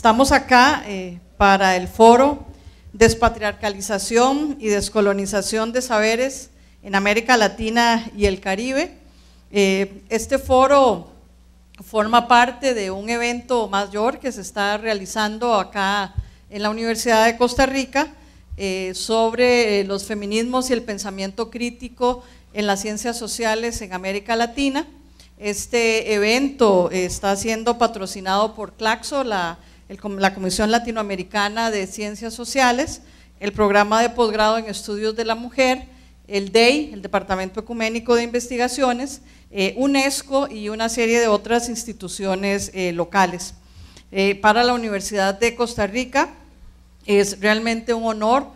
Estamos acá eh, para el foro Despatriarcalización y Descolonización de Saberes en América Latina y el Caribe. Eh, este foro forma parte de un evento mayor que se está realizando acá en la Universidad de Costa Rica eh, sobre los feminismos y el pensamiento crítico en las ciencias sociales en América Latina. Este evento está siendo patrocinado por Claxo, la la Comisión Latinoamericana de Ciencias Sociales, el programa de posgrado en estudios de la mujer, el DEI, el Departamento Ecuménico de Investigaciones, eh, UNESCO y una serie de otras instituciones eh, locales. Eh, para la Universidad de Costa Rica es realmente un honor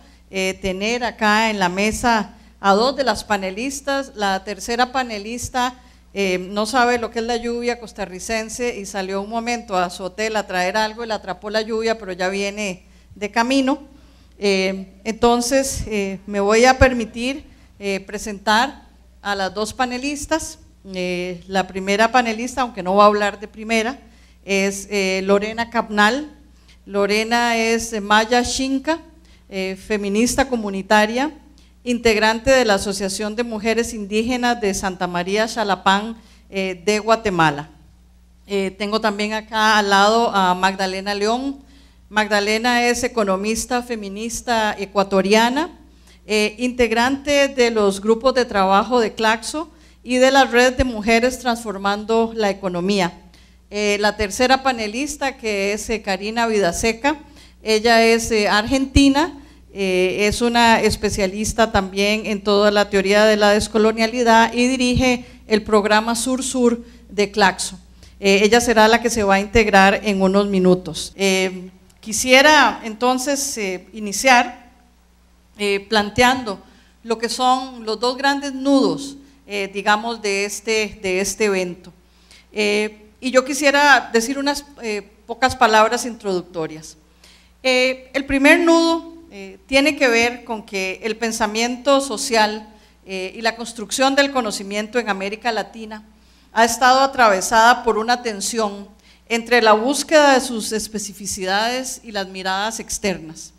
tener acá en la mesa a dos de las panelistas, la tercera panelista eh, no sabe lo que es la lluvia costarricense y salió un momento a su hotel a traer algo y le atrapó la lluvia, pero ya viene de camino. Eh, entonces, eh, me voy a permitir presentar a las dos panelistas. la primera panelista, aunque no va a hablar de primera, es Lorena Capnal. Lorena es Maya Shinka, feminista comunitaria integrante de la Asociación de Mujeres Indígenas de Santa María Xalapán eh, de Guatemala. Eh, tengo también acá al lado a Magdalena León. Magdalena es economista feminista ecuatoriana, eh, integrante de los grupos de trabajo de Claxo y de la red de mujeres transformando la economía. la tercera panelista, que es Karina Vidaseca, ella es argentina, eh, es una especialista también en toda la teoría de la descolonialidad y dirige el programa Sur-Sur de Claxo. Eh, ella será la que se va a integrar en unos minutos. Eh, quisiera entonces iniciar planteando lo que son los dos grandes nudos, digamos, de este, de este evento. y yo quisiera decir unas pocas palabras introductorias. el primer nudo eh, tiene que ver con que el pensamiento social eh, y la construcción del conocimiento en América Latina ha estado atravesada por una tensión entre la búsqueda de sus especificidades y las miradas externas.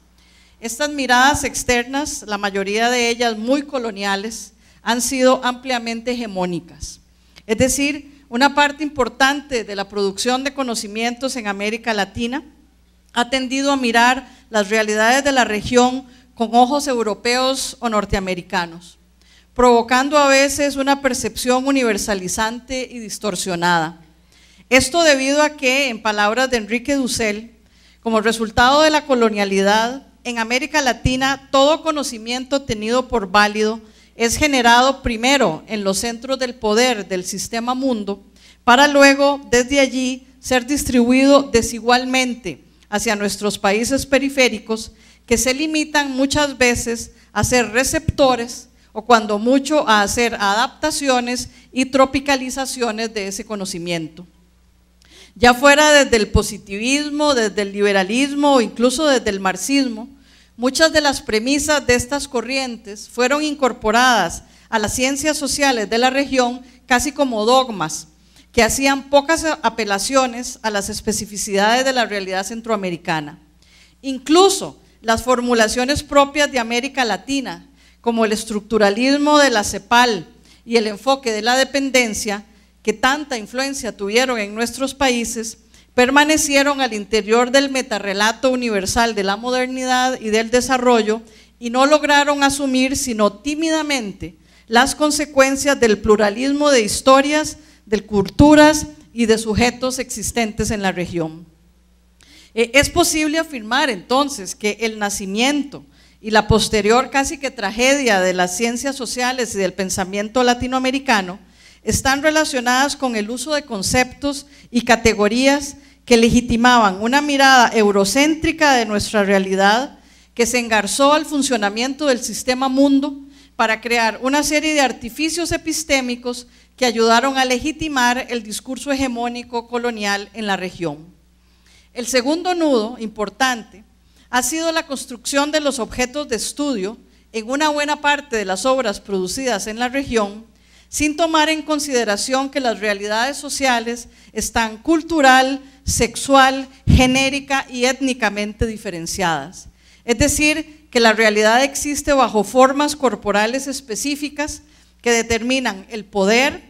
Estas miradas externas, la mayoría de ellas muy coloniales, han sido ampliamente hegemónicas. Es decir, una parte importante de la producción de conocimientos en América Latina ha tendido a mirar las realidades de la región con ojos europeos o norteamericanos, provocando a veces una percepción universalizante y distorsionada. Esto debido a que, en palabras de Enrique Dussel, como resultado de la colonialidad, en América Latina todo conocimiento tenido por válido es generado primero en los centros del poder del sistema mundo, para luego desde allí ser distribuido desigualmente hacia nuestros países periféricos que se limitan muchas veces a ser receptores o cuando mucho a hacer adaptaciones y tropicalizaciones de ese conocimiento. Ya fuera desde el positivismo, desde el liberalismo o incluso desde el marxismo, muchas de las premisas de estas corrientes fueron incorporadas a las ciencias sociales de la región casi como dogmas que hacían pocas apelaciones a las especificidades de la realidad centroamericana. Incluso las formulaciones propias de América Latina, como el estructuralismo de la CEPAL y el enfoque de la dependencia, que tanta influencia tuvieron en nuestros países, permanecieron al interior del metarrelato universal de la modernidad y del desarrollo y no lograron asumir sino tímidamente las consecuencias del pluralismo de historias de culturas y de sujetos existentes en la región. Eh, es posible afirmar entonces que el nacimiento y la posterior casi que tragedia de las ciencias sociales y del pensamiento latinoamericano están relacionadas con el uso de conceptos y categorías que legitimaban una mirada eurocéntrica de nuestra realidad que se engarzó al funcionamiento del sistema mundo para crear una serie de artificios epistémicos que ayudaron a legitimar el discurso hegemónico colonial en la región. El segundo nudo importante ha sido la construcción de los objetos de estudio en una buena parte de las obras producidas en la región, sin tomar en consideración que las realidades sociales están cultural, sexual, genérica y étnicamente diferenciadas. Es decir, que la realidad existe bajo formas corporales específicas que determinan el poder,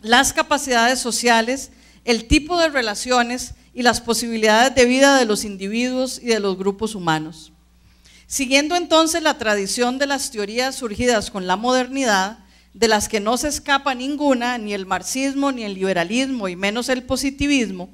las capacidades sociales, el tipo de relaciones y las posibilidades de vida de los individuos y de los grupos humanos. Siguiendo entonces la tradición de las teorías surgidas con la modernidad, de las que no se escapa ninguna, ni el marxismo, ni el liberalismo, y menos el positivismo,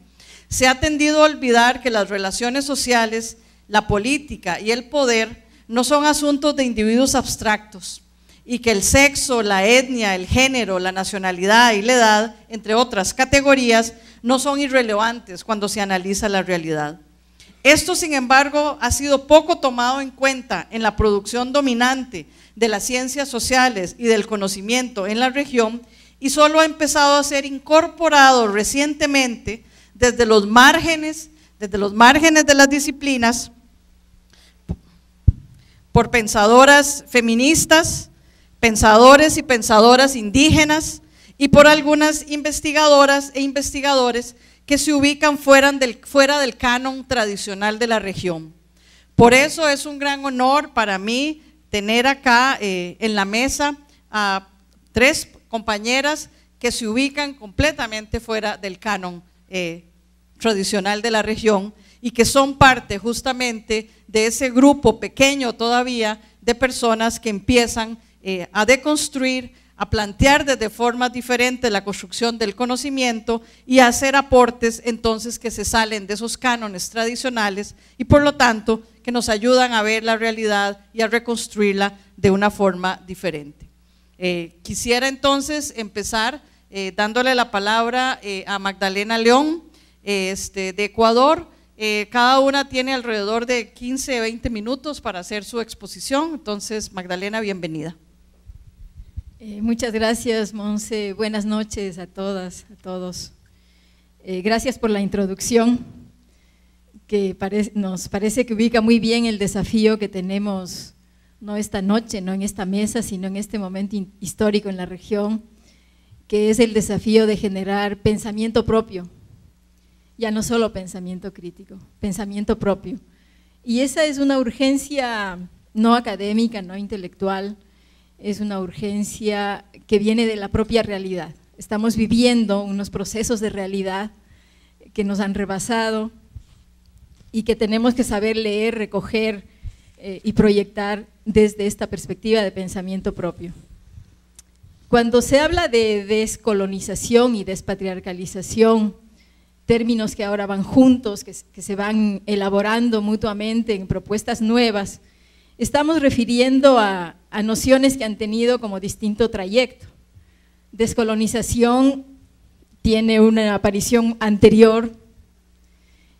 se ha tendido a olvidar que las relaciones sociales, la política y el poder no son asuntos de individuos abstractos, y que el sexo, la etnia, el género, la nacionalidad y la edad, entre otras categorías, no son irrelevantes cuando se analiza la realidad. Esto, sin embargo, ha sido poco tomado en cuenta en la producción dominante de las ciencias sociales y del conocimiento en la región y solo ha empezado a ser incorporado recientemente desde los márgenes, desde los márgenes de las disciplinas por pensadoras feministas, pensadores y pensadoras indígenas y por algunas investigadoras e investigadores que se ubican fuera del, fuera del canon tradicional de la región. Por eso es un gran honor para mí tener acá eh, en la mesa a tres compañeras que se ubican completamente fuera del canon eh, tradicional de la región y que son parte justamente de ese grupo pequeño todavía de personas que empiezan eh, a deconstruir, a plantear desde forma diferente la construcción del conocimiento y a hacer aportes entonces que se salen de esos cánones tradicionales y por lo tanto que nos ayudan a ver la realidad y a reconstruirla de una forma diferente. Eh, quisiera entonces empezar eh, dándole la palabra a Magdalena León este, de Ecuador. cada una tiene alrededor de 15, 20 minutos para hacer su exposición. Entonces, Magdalena, bienvenida. Eh, muchas gracias, Monse. Buenas noches a todas, a todos. Eh, gracias por la introducción, que nos parece que ubica muy bien el desafío que tenemos, no esta noche, no en esta mesa, sino en este momento histórico en la región, que es el desafío de generar pensamiento propio, ya no solo pensamiento crítico, pensamiento propio. Y esa es una urgencia no académica, no intelectual, es una urgencia que viene de la propia realidad. Estamos viviendo unos procesos de realidad que nos han rebasado y que tenemos que saber leer, recoger eh, y proyectar desde esta perspectiva de pensamiento propio. Cuando se habla de descolonización y despatriarcalización, términos que ahora van juntos, que se van elaborando mutuamente en propuestas nuevas, estamos refiriendo a, nociones que han tenido como distinto trayecto. Descolonización tiene una aparición anterior,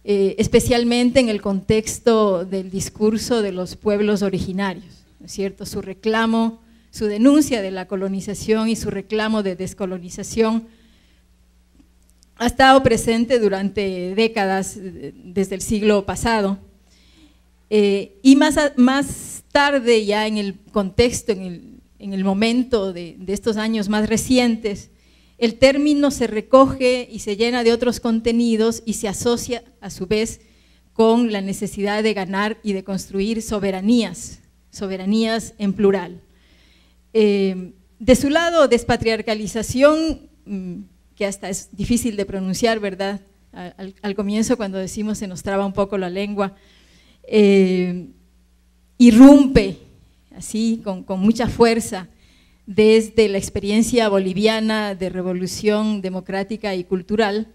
eh, especialmente en el contexto del discurso de los pueblos originarios, cierto? Su reclamo, su denuncia de la colonización y su reclamo de descolonización ha estado presente durante décadas desde el siglo pasado eh, y más, más tarde, ya en el contexto, en el, momento de, estos años más recientes, el término se recoge y se llena de otros contenidos y se asocia a su vez con la necesidad de ganar y de construir soberanías, soberanías en plural. Eh, de su lado, despatriarcalización, mm, que hasta es difícil de pronunciar, ¿verdad? al comienzo cuando decimos se nos traba un poco la lengua, eh, irrumpe así con mucha fuerza desde la experiencia boliviana de revolución democrática y cultural,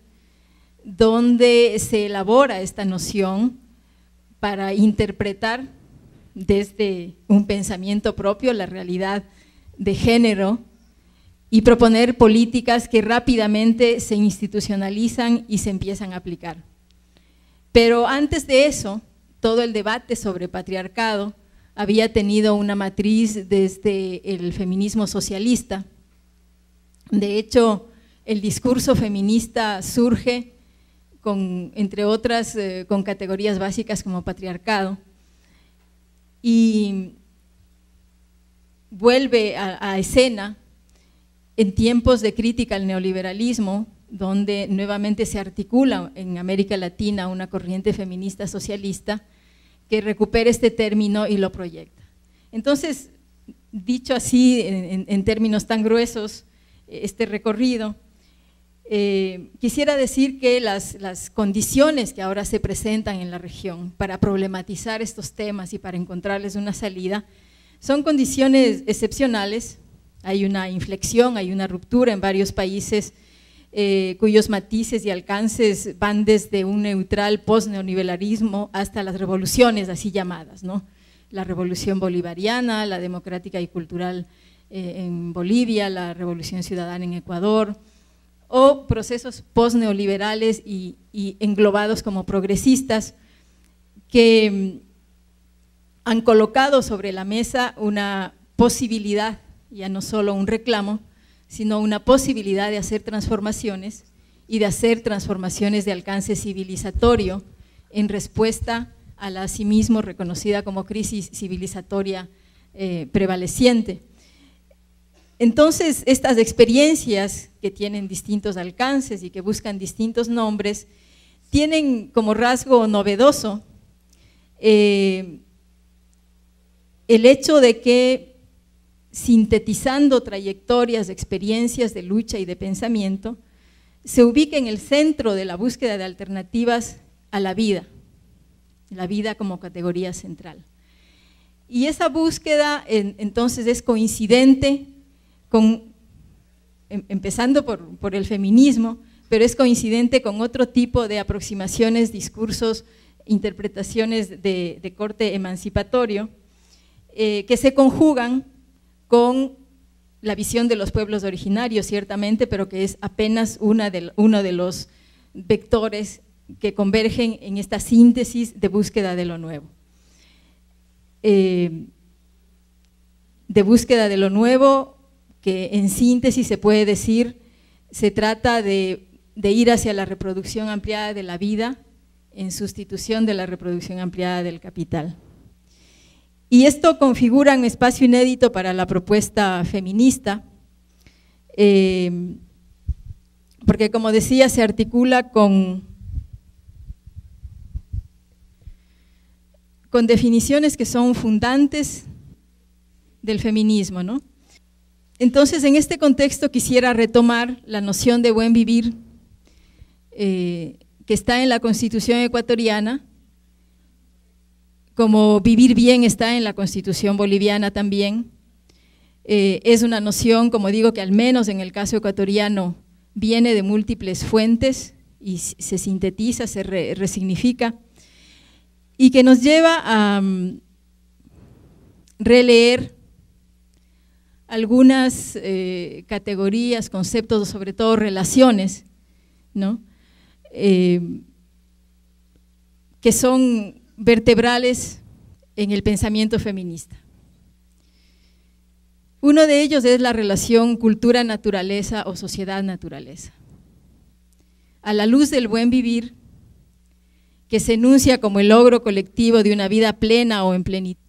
donde se elabora esta noción para interpretar desde un pensamiento propio la realidad de género y proponer políticas que rápidamente se institucionalizan y se empiezan a aplicar. Pero antes de eso, todo el debate sobre patriarcado había tenido una matriz desde el feminismo socialista. De hecho, el discurso feminista surge entre otras, eh, con categorías básicas como patriarcado. Y vuelve a escena en tiempos de crítica al neoliberalismo, donde nuevamente se articula en América Latina una corriente feminista socialista que recupere este término y lo proyecta. Entonces, dicho así, en, términos tan gruesos, eh, este recorrido, eh, quisiera decir que las, condiciones que ahora se presentan en la región para problematizar estos temas y para encontrarles una salida son condiciones excepcionales. Hay una inflexión, hay una ruptura en varios países eh, cuyos matices y alcances van desde un neutral post hasta las revoluciones así llamadas, ¿no? la revolución bolivariana, la democrática y cultural eh, en Bolivia, la revolución ciudadana en Ecuador, o procesos post-neoliberales y, y englobados como progresistas que mm, han colocado sobre la mesa una posibilidad, ya no solo un reclamo, sino una posibilidad de hacer transformaciones y de hacer transformaciones de alcance civilizatorio en respuesta a la asimismo reconocida como crisis civilizatoria eh, prevaleciente. Entonces, estas experiencias que tienen distintos alcances y que buscan distintos nombres, tienen como rasgo novedoso eh, el hecho de que sintetizando trayectorias, experiencias de lucha y de pensamiento, se ubica en el centro de la búsqueda de alternativas a la vida, la vida como categoría central. Y esa búsqueda entonces es coincidente con, em, empezando por, el feminismo, pero es coincidente con otro tipo de aproximaciones, discursos, interpretaciones de, corte emancipatorio, eh, que se conjugan con la visión de los pueblos originarios, ciertamente, pero que es apenas uno de los vectores que convergen en esta síntesis de búsqueda de lo nuevo. Eh, de búsqueda de lo nuevo, que en síntesis se puede decir, se trata de ir hacia la reproducción ampliada de la vida en sustitución de la reproducción ampliada del capital. Y esto configura un espacio inédito para la propuesta feminista, eh, porque como decía, se articula con, con definiciones que son fundantes del feminismo. Entonces, en este contexto quisiera retomar la noción de buen vivir eh, que está en la Constitución ecuatoriana, como vivir bien está en la Constitución boliviana también. Eh, es una noción, como digo, que al menos en el caso ecuatoriano viene de múltiples fuentes y se sintetiza, se resignifica, y que nos lleva a mm, releer algunas eh, categorías, conceptos, sobre todo relaciones, eh, que son vertebrales en el pensamiento feminista. Uno de ellos es la relación cultura-naturaleza o sociedad-naturaleza. A la luz del buen vivir, que se enuncia como el logro colectivo de una vida plena o en plenitud,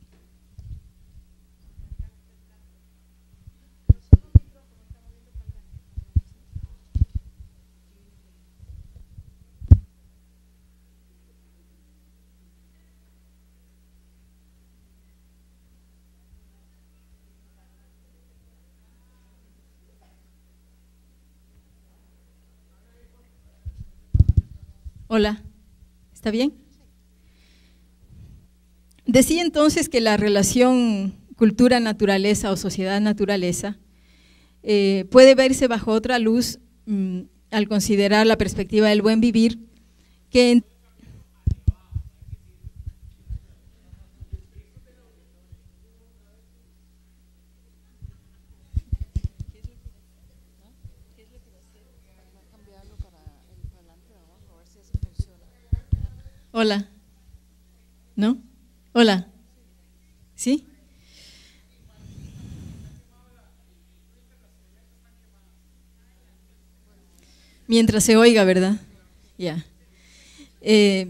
Hola, ¿está bien? Decía entonces que la relación cultura-naturaleza o sociedad-naturaleza eh, puede verse bajo otra luz mm, al considerar la perspectiva del buen vivir, que en Hola. ¿No? Hola. ¿Sí? Mientras se oiga, ¿verdad? Ya. Eh,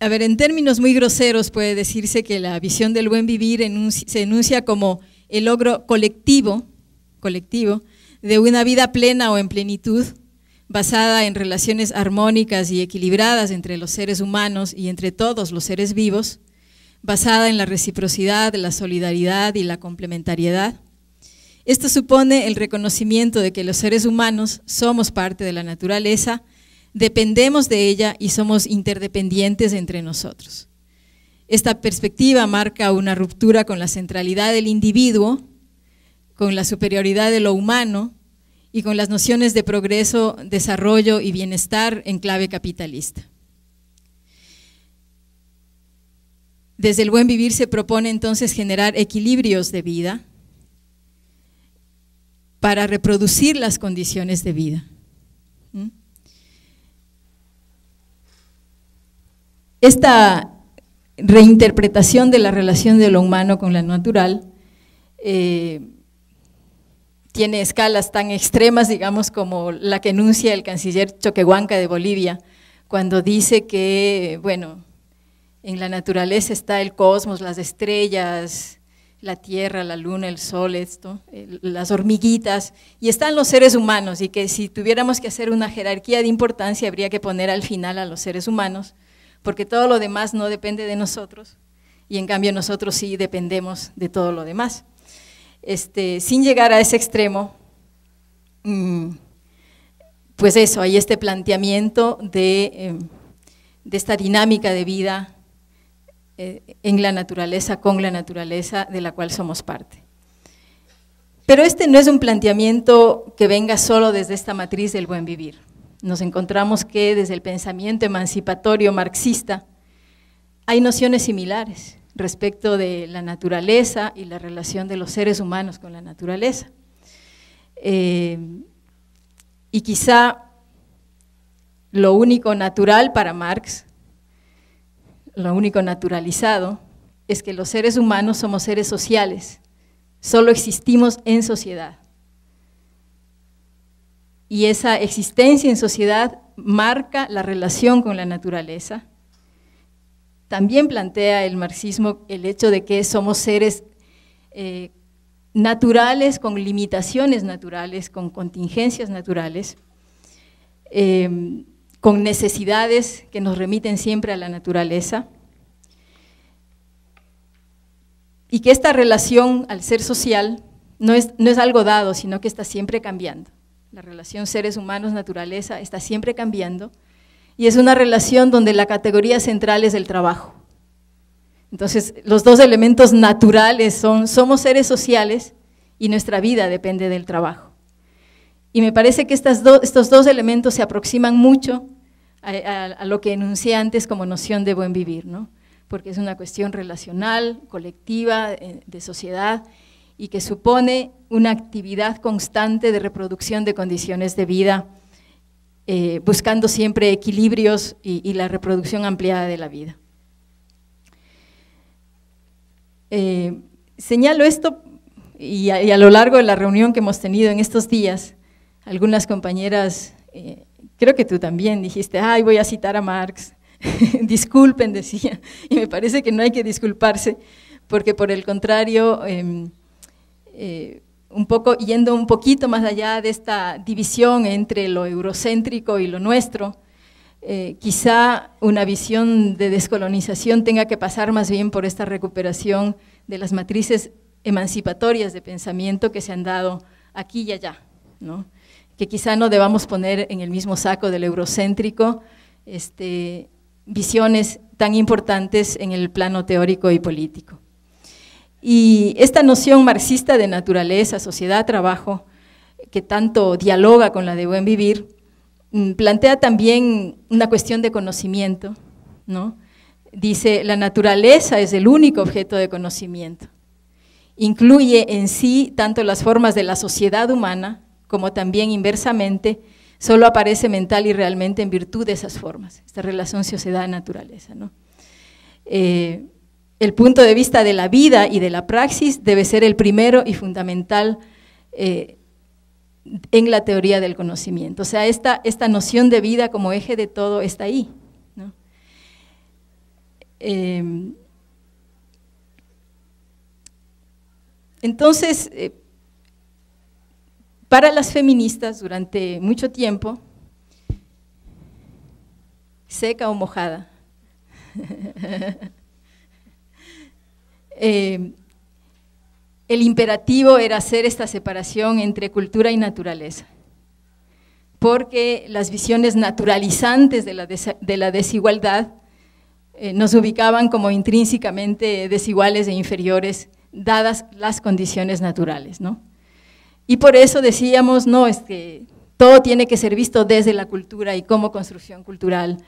a ver, en términos muy groseros puede decirse que la visión del buen vivir se enuncia como el logro colectivo, colectivo de una vida plena o en plenitud, basada en relaciones armónicas y equilibradas entre los seres humanos y entre todos los seres vivos, basada en la reciprocidad, la solidaridad y la complementariedad. Esto supone el reconocimiento de que los seres humanos somos parte de la naturaleza, dependemos de ella y somos interdependientes entre nosotros. Esta perspectiva marca una ruptura con la centralidad del individuo, con la superioridad de lo humano y con las nociones de progreso, desarrollo y bienestar en clave capitalista. Desde el buen vivir se propone entonces generar equilibrios de vida para reproducir las condiciones de vida. ¿Mm? Esta reinterpretación de la relación de lo humano con la natural eh, tiene escalas tan extremas, digamos, como la que enuncia el canciller Choquehuanca de Bolivia, cuando dice que, bueno, en la naturaleza está el cosmos, las estrellas, la tierra, la luna, el sol, esto, las hormiguitas, y están los seres humanos, y que si tuviéramos que hacer una jerarquía de importancia habría que poner al final a los seres humanos, porque todo lo demás no depende de nosotros, y en cambio nosotros sí dependemos de todo lo demás. Este, sin llegar a ese extremo, mm, pues eso, hay este planteamiento de, em, de esta dinámica de vida eh, en la naturaleza, con la naturaleza de la cual somos parte. Pero este no es un planteamiento que venga solo desde esta matriz del buen vivir. Nos encontramos que desde el pensamiento emancipatorio marxista hay nociones similares respecto de la naturaleza y la relación de los seres humanos con la naturaleza. Eh, y quizá lo único natural para Marx, lo único naturalizado, es que los seres humanos somos seres sociales, solo existimos en sociedad. Y esa existencia en sociedad marca la relación con la naturaleza también plantea el marxismo el hecho de que somos seres eh, naturales, con limitaciones naturales, con contingencias naturales, eh, con necesidades que nos remiten siempre a la naturaleza, y que esta relación al ser social no es, no es algo dado, sino que está siempre cambiando. La relación seres humanos-naturaleza está siempre cambiando, y es una relación donde la categoría central es el trabajo. Entonces, los dos elementos naturales son, somos seres sociales y nuestra vida depende del trabajo. Y me parece que estos dos elementos se aproximan mucho a, lo que enuncié antes como noción de buen vivir, ¿no? porque es una cuestión relacional, colectiva, eh, de sociedad, y que supone una actividad constante de reproducción de condiciones de vida eh, buscando siempre equilibrios y, la reproducción ampliada de la vida. Eh, señalo esto y a, lo largo de la reunión que hemos tenido en estos días, algunas compañeras, eh, creo que tú también dijiste, ay, voy a citar a Marx, disculpen, decía, y me parece que no hay que disculparse, porque por el contrario, em, un poco yendo un poquito más allá de esta división entre lo eurocéntrico y lo nuestro, eh, quizá una visión de descolonización tenga que pasar más bien por esta recuperación de las matrices emancipatorias de pensamiento que se han dado aquí y allá, ¿no? que quizá no debamos poner en el mismo saco del eurocéntrico este, visiones tan importantes en el plano teórico y político. Y esta noción marxista de naturaleza, sociedad, trabajo, que tanto dialoga con la de buen vivir, mm, plantea también una cuestión de conocimiento, ¿no? Dice, la naturaleza es el único objeto de conocimiento. Incluye en sí tanto las formas de la sociedad humana como también inversamente, solo aparece mental y realmente en virtud de esas formas, esta relación sociedad-naturaleza. ¿no? Eh, el punto de vista de la vida y de la praxis debe ser el primero y fundamental eh, en la teoría del conocimiento. O sea, esta, esta noción de vida como eje de todo está ahí. Em, entonces, eh, para las feministas durante mucho tiempo, seca o mojada. Eh, el imperativo era hacer esta separación entre cultura y naturaleza, porque las visiones naturalizantes de la, desigualdad eh, nos ubicaban como intrínsecamente desiguales e inferiores, dadas las condiciones naturales. Y por eso decíamos, no, es que todo tiene que ser visto desde la cultura y como construcción cultural.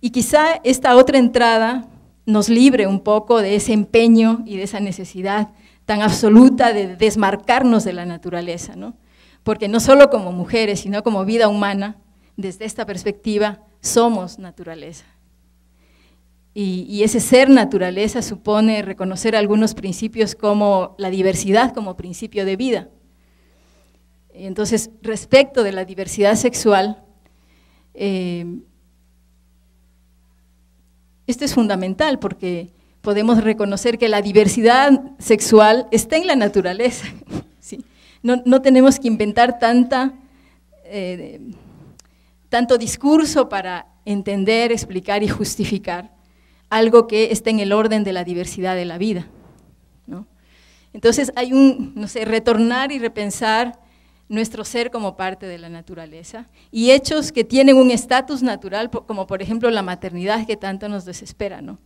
Y quizá esta otra entrada nos libre un poco de ese empeño y de esa necesidad tan absoluta de desmarcarnos de la naturaleza, ¿no? Porque no solo como mujeres, sino como vida humana, desde esta perspectiva, somos naturaleza. Y, ese ser naturaleza supone reconocer algunos principios como la diversidad como principio de vida. Entonces, respecto de la diversidad sexual, eh, esto es fundamental porque podemos reconocer que la diversidad sexual está en la naturaleza. ¿sí? No, tenemos que inventar tanta, eh, tanto discurso para entender, explicar y justificar algo que está en el orden de la diversidad de la vida. Entonces hay un, no sé, retornar y repensar nuestro ser como parte de la naturaleza y hechos que tienen un estatus natural, como por ejemplo la maternidad que tanto nos desespera, ¿no?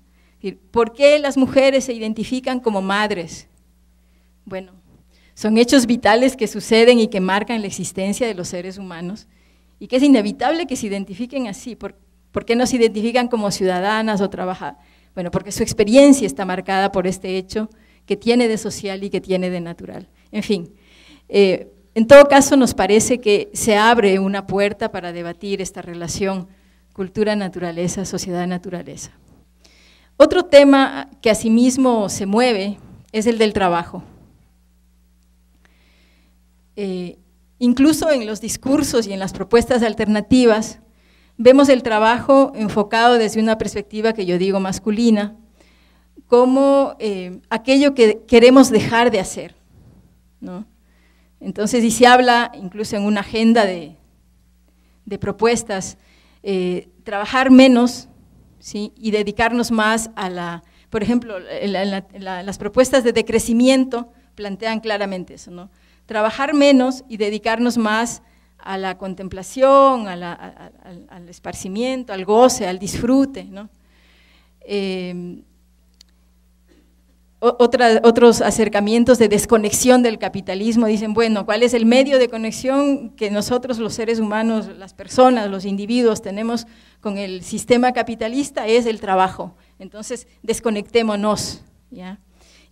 ¿Por qué las mujeres se identifican como madres? Bueno, son hechos vitales que suceden y que marcan la existencia de los seres humanos y que es inevitable que se identifiquen así. ¿Por, por qué no se identifican como ciudadanas o trabajadoras? Bueno, porque su experiencia está marcada por este hecho que tiene de social y que tiene de natural. En fin, eh, en todo caso, nos parece que se abre una puerta para debatir esta relación cultura-naturaleza, sociedad-naturaleza. Otro tema que asimismo se mueve es el del trabajo. Eh, incluso en los discursos y en las propuestas alternativas, vemos el trabajo enfocado desde una perspectiva que yo digo masculina, como eh, aquello que queremos dejar de hacer. ¿no? Entonces, y se habla incluso en una agenda de, propuestas, eh, trabajar menos ¿sí? y dedicarnos más a la, por ejemplo, las propuestas de decrecimiento plantean claramente eso, ¿no? Trabajar menos y dedicarnos más a la contemplación, al, esparcimiento, al goce, al disfrute. ¿no? Eh, otra, otros acercamientos de desconexión del capitalismo dicen, bueno, ¿cuál es el medio de conexión que nosotros los seres humanos, las personas, los individuos tenemos con el sistema capitalista? Es el trabajo. Entonces, desconectémonos. ¿ya?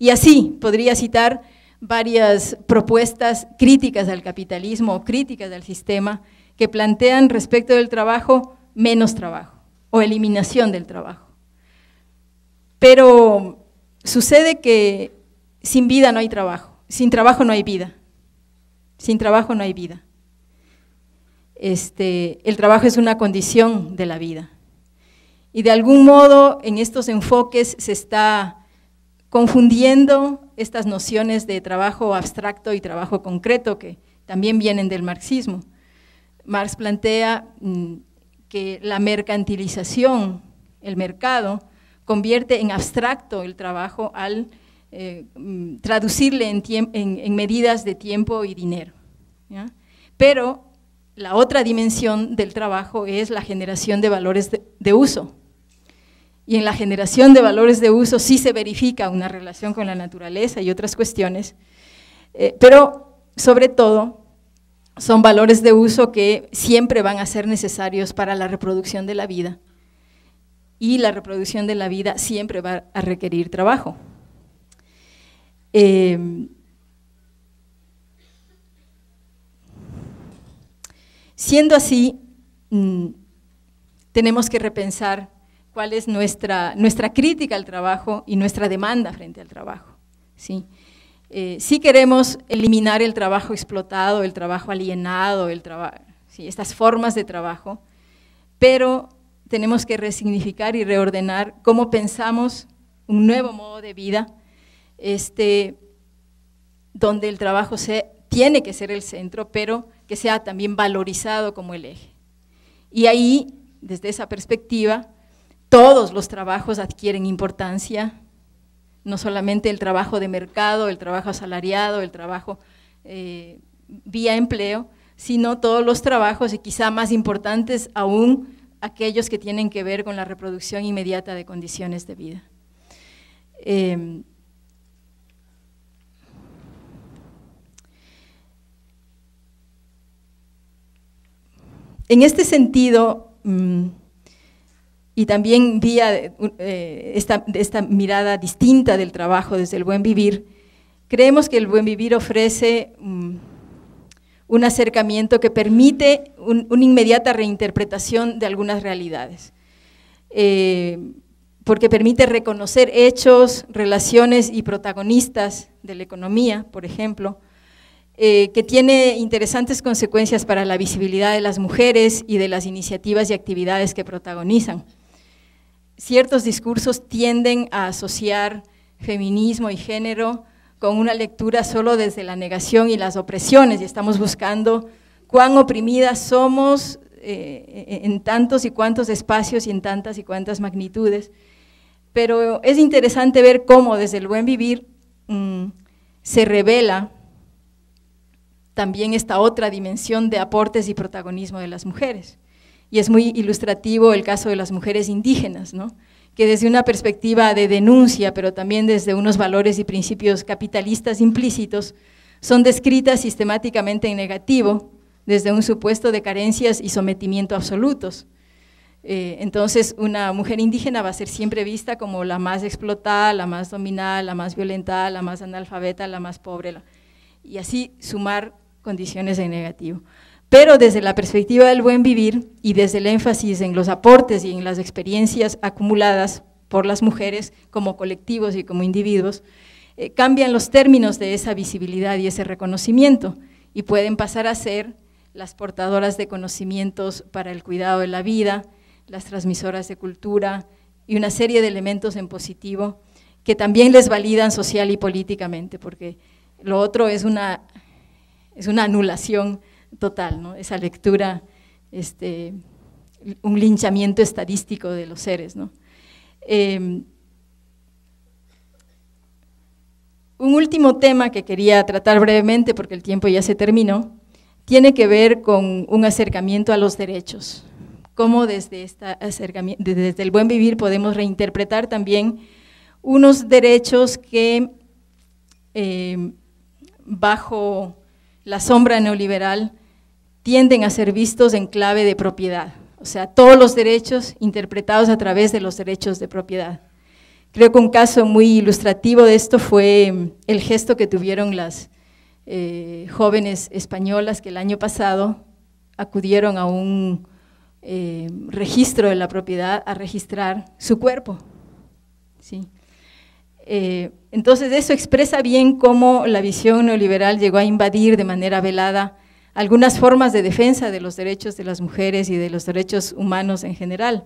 Y así podría citar varias propuestas críticas al capitalismo, críticas al sistema, que plantean respecto del trabajo menos trabajo o eliminación del trabajo. Pero Sucede que sin vida no hay trabajo, sin trabajo no hay vida, sin trabajo no hay vida. Este, el trabajo es una condición de la vida. Y de algún modo en estos enfoques se está confundiendo estas nociones de trabajo abstracto y trabajo concreto que también vienen del marxismo. Marx plantea mm, que la mercantilización, el mercado, convierte en abstracto el trabajo al eh, mm, traducirle en, medidas de tiempo y dinero. Pero la otra dimensión del trabajo es la generación de valores de, uso. Y en la generación de valores de uso sí se verifica una relación con la naturaleza y otras cuestiones, eh, pero sobre todo son valores de uso que siempre van a ser necesarios para la reproducción de la vida y la reproducción de la vida siempre va a requerir trabajo. Em, siendo así, mm, tenemos que repensar cuál es nuestra, nuestra crítica al trabajo y nuestra demanda frente al trabajo. ¿sí? Eh, si queremos eliminar el trabajo explotado, el trabajo alienado, el estas formas de trabajo, pero tenemos que resignificar y reordenar cómo pensamos un nuevo modo de vida, este, donde el trabajo se, tiene que ser el centro, pero que sea también valorizado como el eje. Y ahí, desde esa perspectiva, todos los trabajos adquieren importancia, no solamente el trabajo de mercado, el trabajo asalariado, el trabajo eh, vía empleo, sino todos los trabajos y quizá más importantes aún aquellos que tienen que ver con la reproducción inmediata de condiciones de vida. Em, en este sentido, mm, y también vía eh, eh, esta, mirada distinta del trabajo desde el buen vivir, creemos que el buen vivir ofrece mm, un acercamiento que permite una inmediata reinterpretación de algunas realidades, eh, porque permite reconocer hechos, relaciones y protagonistas de la economía, por ejemplo, eh, que tiene interesantes consecuencias para la visibilidad de las mujeres y de las iniciativas y actividades que protagonizan. Ciertos discursos tienden a asociar feminismo y género con una lectura solo desde la negación y las opresiones, y estamos buscando cuán oprimidas somos eh, en tantos y cuantos espacios y en tantas y cuantas magnitudes. Pero es interesante ver cómo desde el buen vivir mm, se revela también esta otra dimensión de aportes y protagonismo de las mujeres. Y es muy ilustrativo el caso de las mujeres indígenas, ¿no? que desde una perspectiva de denuncia, pero también desde unos valores y principios capitalistas implícitos, son descritas sistemáticamente en negativo, desde un supuesto de carencias y sometimiento absolutos. Eh, entonces, una mujer indígena va a ser siempre vista como la más explotada, la más dominada, la más violentada, la más analfabeta, la más pobre, y así sumar condiciones en negativo. Pero desde la perspectiva del buen vivir y desde el énfasis en los aportes y en las experiencias acumuladas por las mujeres como colectivos y como individuos, eh, cambian los términos de esa visibilidad y ese reconocimiento y pueden pasar a ser las portadoras de conocimientos para el cuidado de la vida, las transmisoras de cultura y una serie de elementos en positivo que también les validan social y políticamente, porque lo otro es una, es una anulación total, ¿no? esa lectura, este, un linchamiento estadístico de los seres. ¿no? Em, un último tema que quería tratar brevemente, porque el tiempo ya se terminó, tiene que ver con un acercamiento a los derechos. Cómo desde, esta acercamiento, desde el buen vivir podemos reinterpretar también unos derechos que em, bajo la sombra neoliberal tienden a ser vistos en clave de propiedad, o sea, todos los derechos interpretados a través de los derechos de propiedad. Creo que un caso muy ilustrativo de esto fue mm, el gesto que tuvieron las eh, jóvenes españolas que el año pasado acudieron a un eh, registro de la propiedad a registrar su cuerpo. ¿sí? Eh, entonces eso expresa bien cómo la visión neoliberal llegó a invadir de manera velada algunas formas de defensa de los derechos de las mujeres y de los derechos humanos en general.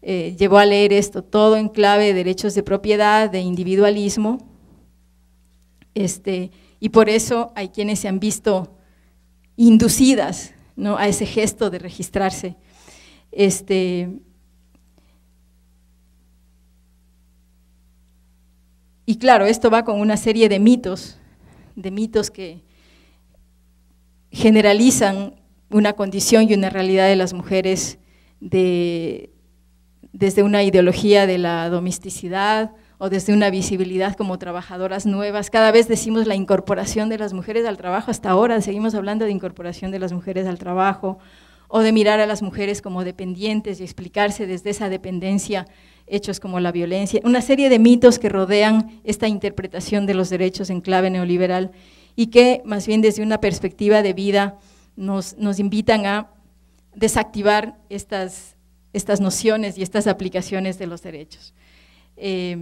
Eh, llevó a leer esto todo en clave de derechos de propiedad, de individualismo, este, y por eso hay quienes se han visto inducidas ¿no? a ese gesto de registrarse. Este, Y claro, esto va con una serie de mitos, de mitos que generalizan una condición y una realidad de las mujeres de, desde una ideología de la domesticidad o desde una visibilidad como trabajadoras nuevas. Cada vez decimos la incorporación de las mujeres al trabajo, hasta ahora seguimos hablando de incorporación de las mujeres al trabajo o de mirar a las mujeres como dependientes y explicarse desde esa dependencia hechos como la violencia, una serie de mitos que rodean esta interpretación de los derechos en clave neoliberal y que más bien desde una perspectiva de vida nos, nos invitan a desactivar estas, estas nociones y estas aplicaciones de los derechos. Eh,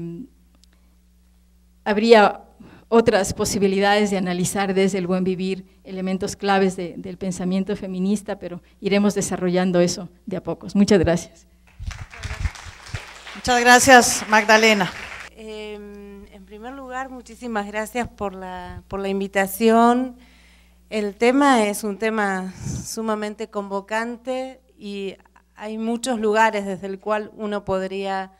habría otras posibilidades de analizar desde el buen vivir elementos claves del pensamiento feminista, pero iremos desarrollando eso de a pocos. Muchas gracias. Muchas gracias, Magdalena. Em, en primer lugar, muchísimas gracias por la, por la invitación. El tema es un tema sumamente convocante y hay muchos lugares desde el cual uno podría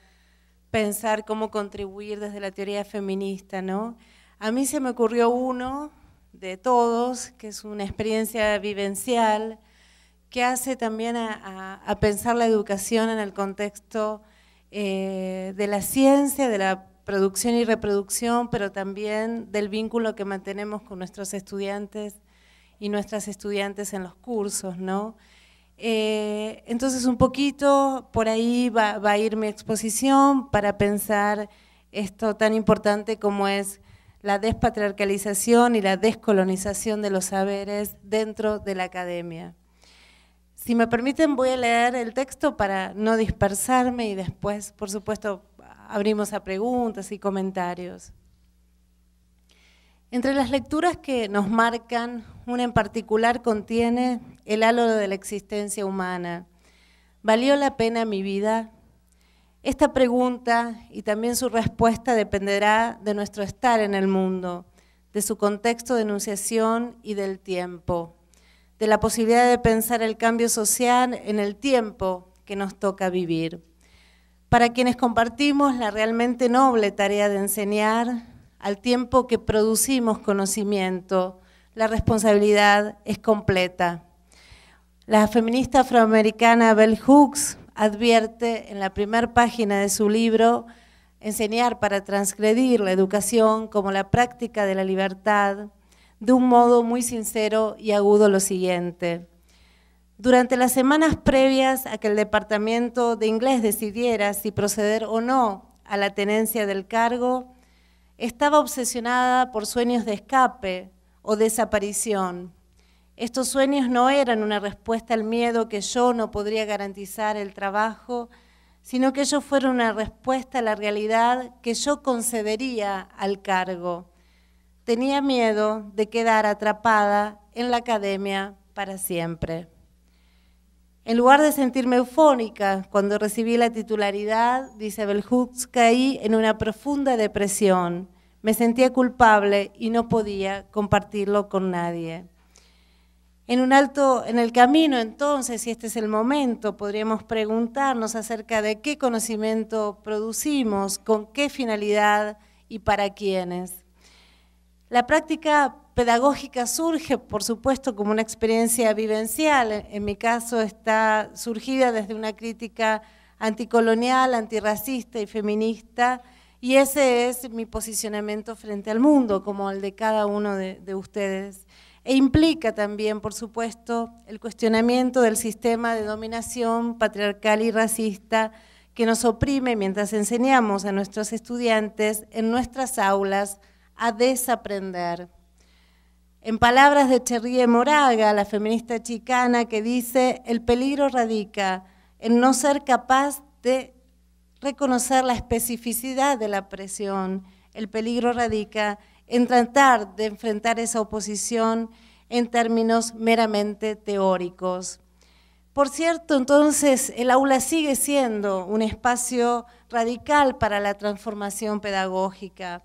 pensar cómo contribuir desde la teoría feminista, ¿no? A mí se me ocurrió uno de todos, que es una experiencia vivencial, que hace también a, pensar la educación en el contexto eh, de la ciencia, de la producción y reproducción, pero también del vínculo que mantenemos con nuestros estudiantes y nuestras estudiantes en los cursos, ¿no? Eh, entonces un poquito por ahí va, a ir mi exposición para pensar esto tan importante como es la despatriarcalización y la descolonización de los saberes dentro de la academia. Si me permiten, voy a leer el texto para no dispersarme y después, por supuesto, abrimos a preguntas y comentarios. Entre las lecturas que nos marcan, una en particular contiene el halo de la existencia humana. Valió la pena mi vida esta pregunta y también su respuesta dependerá de nuestro estar en el mundo, de su contexto de enunciación y del tiempo, de la posibilidad de pensar el cambio social en el tiempo que nos toca vivir. Para quienes compartimos la realmente noble tarea de enseñar, al tiempo que producimos conocimiento, la responsabilidad es completa. La feminista afroamericana Bell Hooks advierte en la primera página de su libro enseñar para transgredir la educación como la práctica de la libertad, de un modo muy sincero y agudo lo siguiente. Durante las semanas previas a que el Departamento de Inglés decidiera si proceder o no a la tenencia del cargo, estaba obsesionada por sueños de escape o desaparición. Estos sueños no eran una respuesta al miedo que yo no podría garantizar el trabajo, sino que ellos fueron una respuesta a la realidad que yo concedería al cargo. Tenía miedo de quedar atrapada en la academia para siempre. En lugar de sentirme eufónica cuando recibí la titularidad, dice Belhux, caí en una profunda depresión. Me sentía culpable y no podía compartirlo con nadie. En alto en el camino, entonces, y este es el momento, podríamos preguntarnos acerca de qué conocimiento producimos, con qué finalidad y para quiénes. La práctica pedagógica surge, por supuesto, como una experiencia vivencial. En mi caso está surgida desde una crítica anticolonial, antirracista y feminista, y ese es mi posicionamiento frente al mundo, como el de cada uno de, de ustedes e implica también, por supuesto, el cuestionamiento del sistema de dominación patriarcal y racista que nos oprime mientras enseñamos a nuestros estudiantes en nuestras aulas a desaprender. En palabras de Cherrie Moraga, la feminista chicana, que dice, el peligro radica en no ser capaz de reconocer la especificidad de la presión. El peligro radica en tratar de enfrentar esa oposición en términos meramente teóricos. Por cierto, entonces el aula sigue siendo un espacio radical para la transformación pedagógica.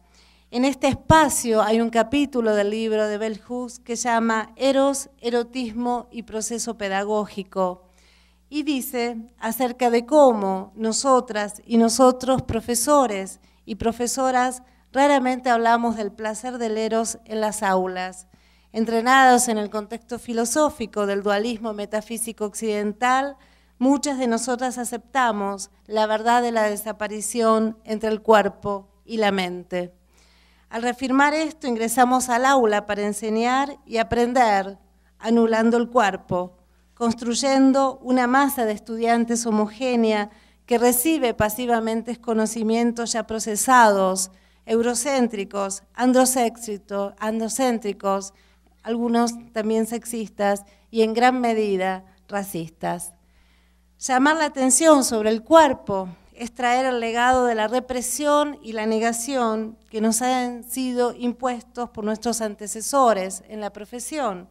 En este espacio hay un capítulo del libro de Bell que llama Eros, erotismo y proceso pedagógico y dice acerca de cómo nosotras y nosotros profesores y profesoras Raramente hablamos del placer de eros en las aulas. Entrenados en el contexto filosófico del dualismo metafísico occidental, muchas de nosotras aceptamos la verdad de la desaparición entre el cuerpo y la mente. Al reafirmar esto, ingresamos al aula para enseñar y aprender, anulando el cuerpo, construyendo una masa de estudiantes homogénea que recibe pasivamente conocimientos ya procesados eurocéntricos, androcéntricos, algunos también sexistas y en gran medida racistas. Llamar la atención sobre el cuerpo es traer el legado de la represión y la negación que nos han sido impuestos por nuestros antecesores en la profesión,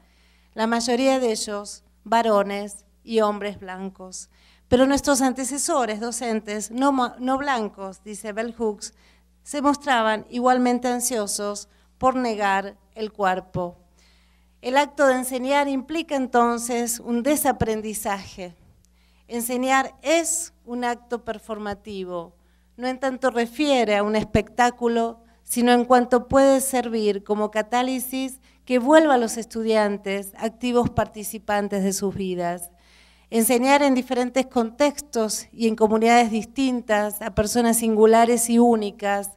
la mayoría de ellos varones y hombres blancos. Pero nuestros antecesores docentes no, no blancos, dice Bell Hooks, se mostraban igualmente ansiosos por negar el cuerpo. El acto de enseñar implica entonces un desaprendizaje. Enseñar es un acto performativo, no en tanto refiere a un espectáculo, sino en cuanto puede servir como catálisis que vuelva a los estudiantes activos participantes de sus vidas. Enseñar en diferentes contextos y en comunidades distintas a personas singulares y únicas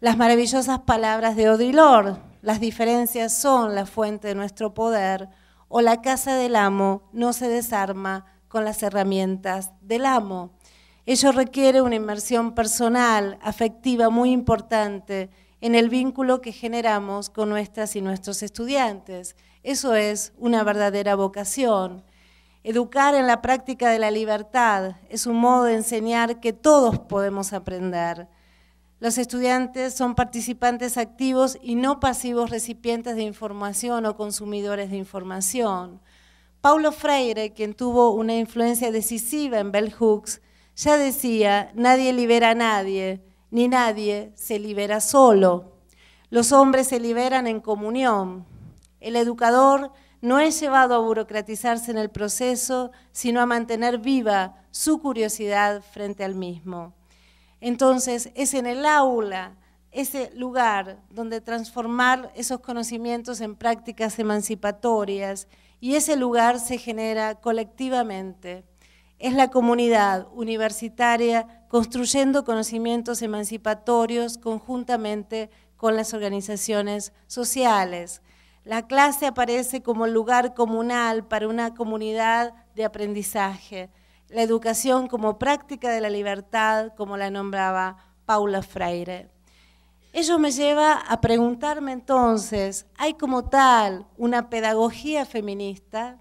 las maravillosas palabras de Lorde, las diferencias son la fuente de nuestro poder, o la casa del amo no se desarma con las herramientas del amo. Ello requiere una inmersión personal, afectiva muy importante en el vínculo que generamos con nuestras y nuestros estudiantes. Eso es una verdadera vocación. Educar en la práctica de la libertad es un modo de enseñar que todos podemos aprender los estudiantes son participantes activos y no pasivos recipientes de información o consumidores de información. Paulo Freire, quien tuvo una influencia decisiva en Bell Hooks, ya decía, nadie libera a nadie, ni nadie se libera solo. Los hombres se liberan en comunión. El educador no es llevado a burocratizarse en el proceso, sino a mantener viva su curiosidad frente al mismo. Entonces, es en el aula ese lugar donde transformar esos conocimientos en prácticas emancipatorias y ese lugar se genera colectivamente. Es la comunidad universitaria construyendo conocimientos emancipatorios conjuntamente con las organizaciones sociales. La clase aparece como lugar comunal para una comunidad de aprendizaje la educación como práctica de la libertad, como la nombraba Paula Freire. Ello me lleva a preguntarme entonces, ¿hay como tal una pedagogía feminista?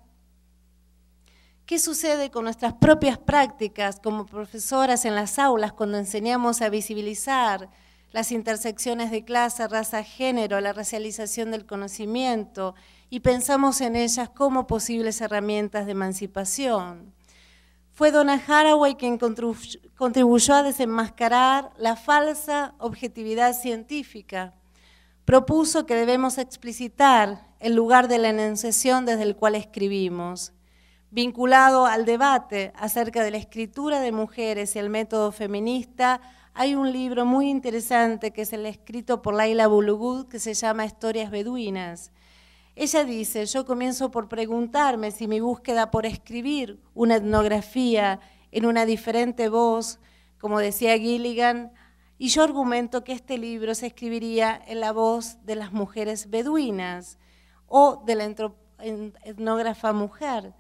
¿Qué sucede con nuestras propias prácticas como profesoras en las aulas cuando enseñamos a visibilizar las intersecciones de clase, raza, género, la racialización del conocimiento y pensamos en ellas como posibles herramientas de emancipación? Fue Donna Haraway quien contribuyó a desenmascarar la falsa objetividad científica. Propuso que debemos explicitar el lugar de la enunciación desde el cual escribimos, vinculado al debate acerca de la escritura de mujeres y el método feminista, hay un libro muy interesante que es el escrito por Laila Bulugud que se llama Historias Beduinas, ella dice, yo comienzo por preguntarme si mi búsqueda por escribir una etnografía en una diferente voz, como decía Gilligan, y yo argumento que este libro se escribiría en la voz de las mujeres beduinas o de la etnógrafa mujer.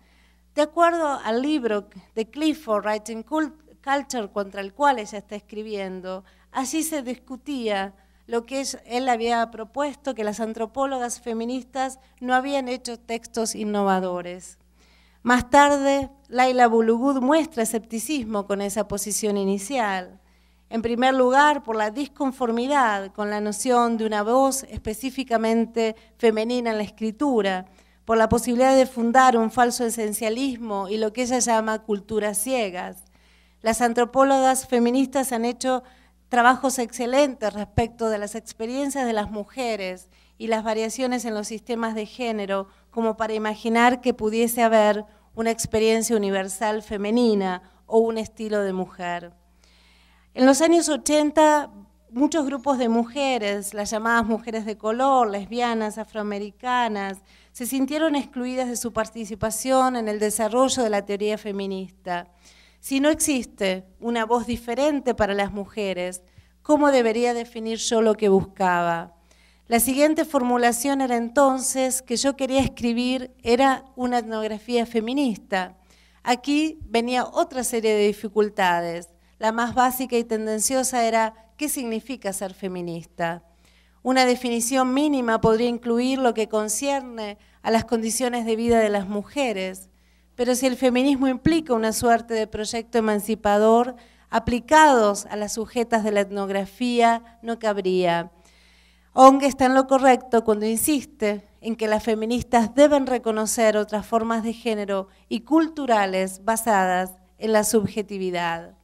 De acuerdo al libro de Clifford, Writing Culture, contra el cual ella está escribiendo, así se discutía lo que él había propuesto, que las antropólogas feministas no habían hecho textos innovadores. Más tarde, Laila Bulugud muestra escepticismo con esa posición inicial. En primer lugar, por la disconformidad con la noción de una voz específicamente femenina en la escritura, por la posibilidad de fundar un falso esencialismo y lo que ella llama culturas ciegas. Las antropólogas feministas han hecho trabajos excelentes respecto de las experiencias de las mujeres y las variaciones en los sistemas de género, como para imaginar que pudiese haber una experiencia universal femenina o un estilo de mujer. En los años 80, muchos grupos de mujeres, las llamadas mujeres de color, lesbianas, afroamericanas, se sintieron excluidas de su participación en el desarrollo de la teoría feminista. Si no existe una voz diferente para las mujeres, ¿cómo debería definir yo lo que buscaba? La siguiente formulación era entonces que yo quería escribir era una etnografía feminista. Aquí venía otra serie de dificultades. La más básica y tendenciosa era ¿qué significa ser feminista? Una definición mínima podría incluir lo que concierne a las condiciones de vida de las mujeres, pero si el feminismo implica una suerte de proyecto emancipador, aplicados a las sujetas de la etnografía, no cabría. Ong está en lo correcto cuando insiste en que las feministas deben reconocer otras formas de género y culturales basadas en la subjetividad.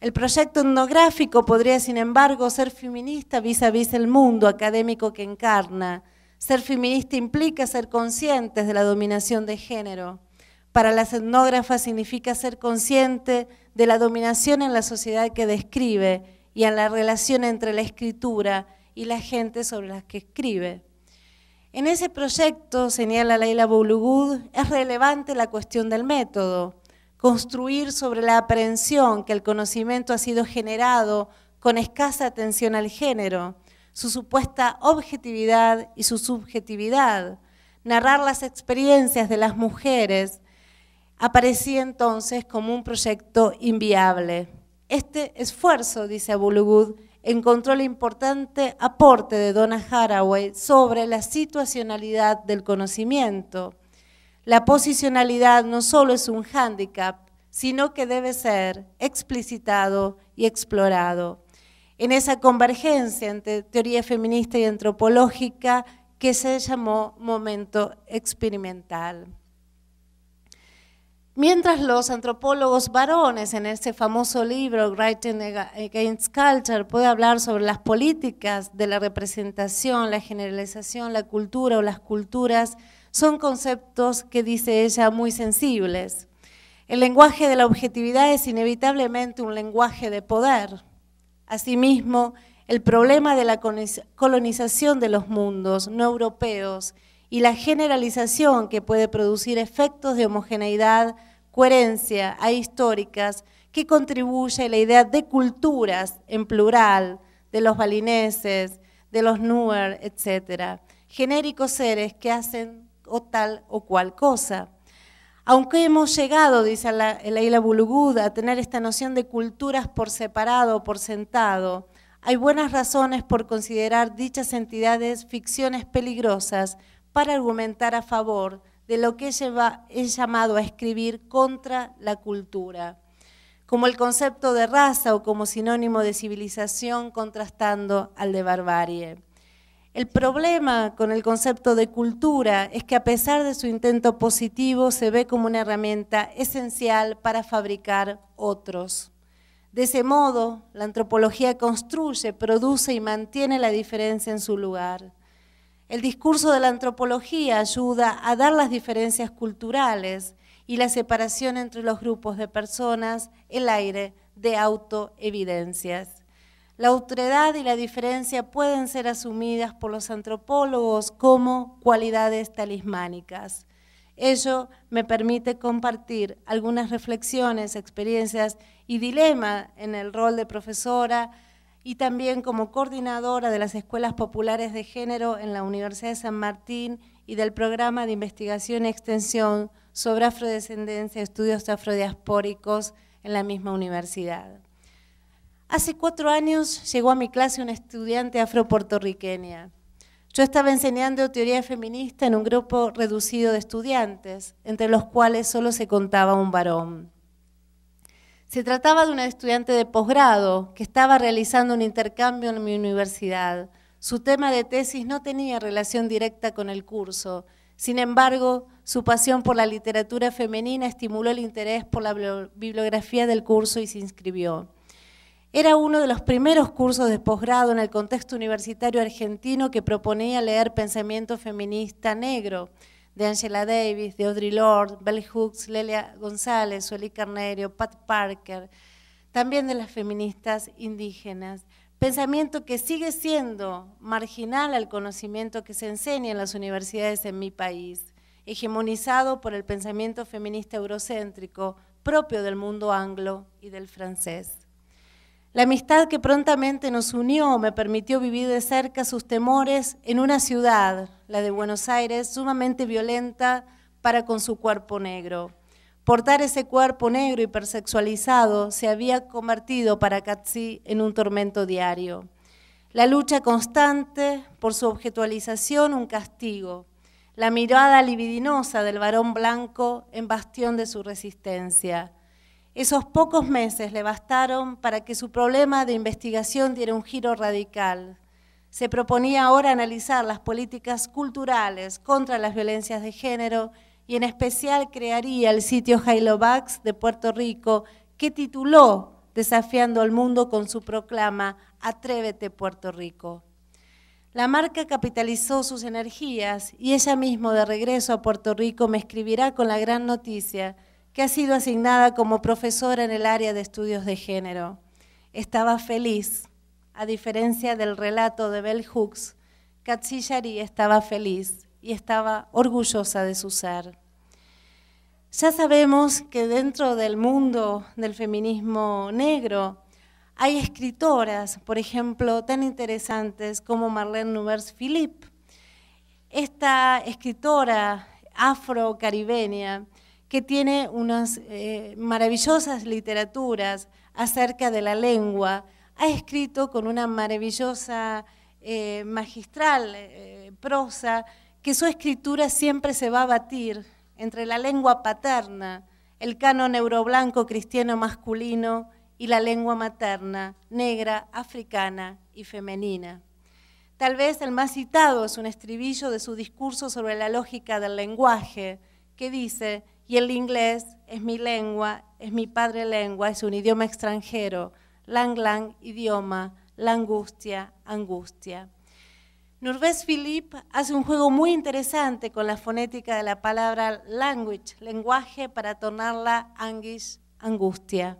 El proyecto etnográfico podría, sin embargo, ser feminista vis a vis el mundo académico que encarna. Ser feminista implica ser conscientes de la dominación de género, para las etnógrafas significa ser consciente de la dominación en la sociedad que describe y en la relación entre la escritura y la gente sobre las que escribe. En ese proyecto, señala Leila Boulugud, es relevante la cuestión del método, construir sobre la aprehensión que el conocimiento ha sido generado con escasa atención al género, su supuesta objetividad y su subjetividad, narrar las experiencias de las mujeres aparecía entonces como un proyecto inviable. Este esfuerzo, dice Abulugud, encontró el importante aporte de Donna Haraway sobre la situacionalidad del conocimiento. La posicionalidad no solo es un handicap, sino que debe ser explicitado y explorado. En esa convergencia entre teoría feminista y antropológica que se llamó momento experimental. Mientras los antropólogos varones en ese famoso libro Writing Against Culture puede hablar sobre las políticas de la representación, la generalización, la cultura o las culturas, son conceptos que dice ella muy sensibles. El lenguaje de la objetividad es inevitablemente un lenguaje de poder. Asimismo, el problema de la colonización de los mundos no europeos y la generalización que puede producir efectos de homogeneidad, coherencia históricas que contribuye a la idea de culturas en plural, de los balineses, de los nuer, etc. Genéricos seres que hacen o tal o cual cosa. Aunque hemos llegado, dice la, Isla Bulugud, a tener esta noción de culturas por separado o por sentado, hay buenas razones por considerar dichas entidades ficciones peligrosas para argumentar a favor de lo que es llamado a escribir contra la cultura, como el concepto de raza o como sinónimo de civilización contrastando al de barbarie. El problema con el concepto de cultura es que a pesar de su intento positivo se ve como una herramienta esencial para fabricar otros. De ese modo, la antropología construye, produce y mantiene la diferencia en su lugar. El discurso de la antropología ayuda a dar las diferencias culturales y la separación entre los grupos de personas, el aire de autoevidencias. La autoridad y la diferencia pueden ser asumidas por los antropólogos como cualidades talismánicas. Ello me permite compartir algunas reflexiones, experiencias y dilemas en el rol de profesora, y también como coordinadora de las Escuelas Populares de Género en la Universidad de San Martín y del Programa de Investigación y Extensión sobre Afrodescendencia, y Estudios Afrodiaspóricos en la misma universidad. Hace cuatro años llegó a mi clase una estudiante afropuertorriqueña. Yo estaba enseñando teoría feminista en un grupo reducido de estudiantes, entre los cuales solo se contaba un varón. Se trataba de una estudiante de posgrado que estaba realizando un intercambio en mi universidad. Su tema de tesis no tenía relación directa con el curso. Sin embargo, su pasión por la literatura femenina estimuló el interés por la bibliografía del curso y se inscribió. Era uno de los primeros cursos de posgrado en el contexto universitario argentino que proponía leer pensamiento feminista negro, de Angela Davis, de Audre Lorde, Bell Hooks, Lelia González, Sueli Carnerio, Pat Parker, también de las feministas indígenas. Pensamiento que sigue siendo marginal al conocimiento que se enseña en las universidades en mi país, hegemonizado por el pensamiento feminista eurocéntrico propio del mundo anglo y del francés. La amistad que prontamente nos unió me permitió vivir de cerca sus temores en una ciudad, la de Buenos Aires, sumamente violenta para con su cuerpo negro. Portar ese cuerpo negro hipersexualizado se había convertido para Katsi en un tormento diario. La lucha constante por su objetualización, un castigo. La mirada libidinosa del varón blanco en bastión de su resistencia. Esos pocos meses le bastaron para que su problema de investigación diera un giro radical. Se proponía ahora analizar las políticas culturales contra las violencias de género y en especial crearía el sitio Hailovax de Puerto Rico que tituló Desafiando al Mundo con su proclama Atrévete Puerto Rico. La marca capitalizó sus energías y ella misma de regreso a Puerto Rico me escribirá con la gran noticia que ha sido asignada como profesora en el área de estudios de género. Estaba feliz. A diferencia del relato de Bell Hooks, Katsillari estaba feliz y estaba orgullosa de su ser. Ya sabemos que dentro del mundo del feminismo negro hay escritoras, por ejemplo, tan interesantes como Marlene numbers Philippe. Esta escritora afro-caribeña que tiene unas eh, maravillosas literaturas acerca de la lengua, ha escrito con una maravillosa eh, magistral eh, prosa que su escritura siempre se va a batir entre la lengua paterna, el canon neuroblanco cristiano masculino y la lengua materna, negra, africana y femenina. Tal vez el más citado es un estribillo de su discurso sobre la lógica del lenguaje, que dice, y el inglés es mi lengua, es mi padre lengua, es un idioma extranjero. Lang lang, idioma, la angustia, angustia. Norvés Philippe hace un juego muy interesante con la fonética de la palabra language, lenguaje, para tornarla anguish, angustia.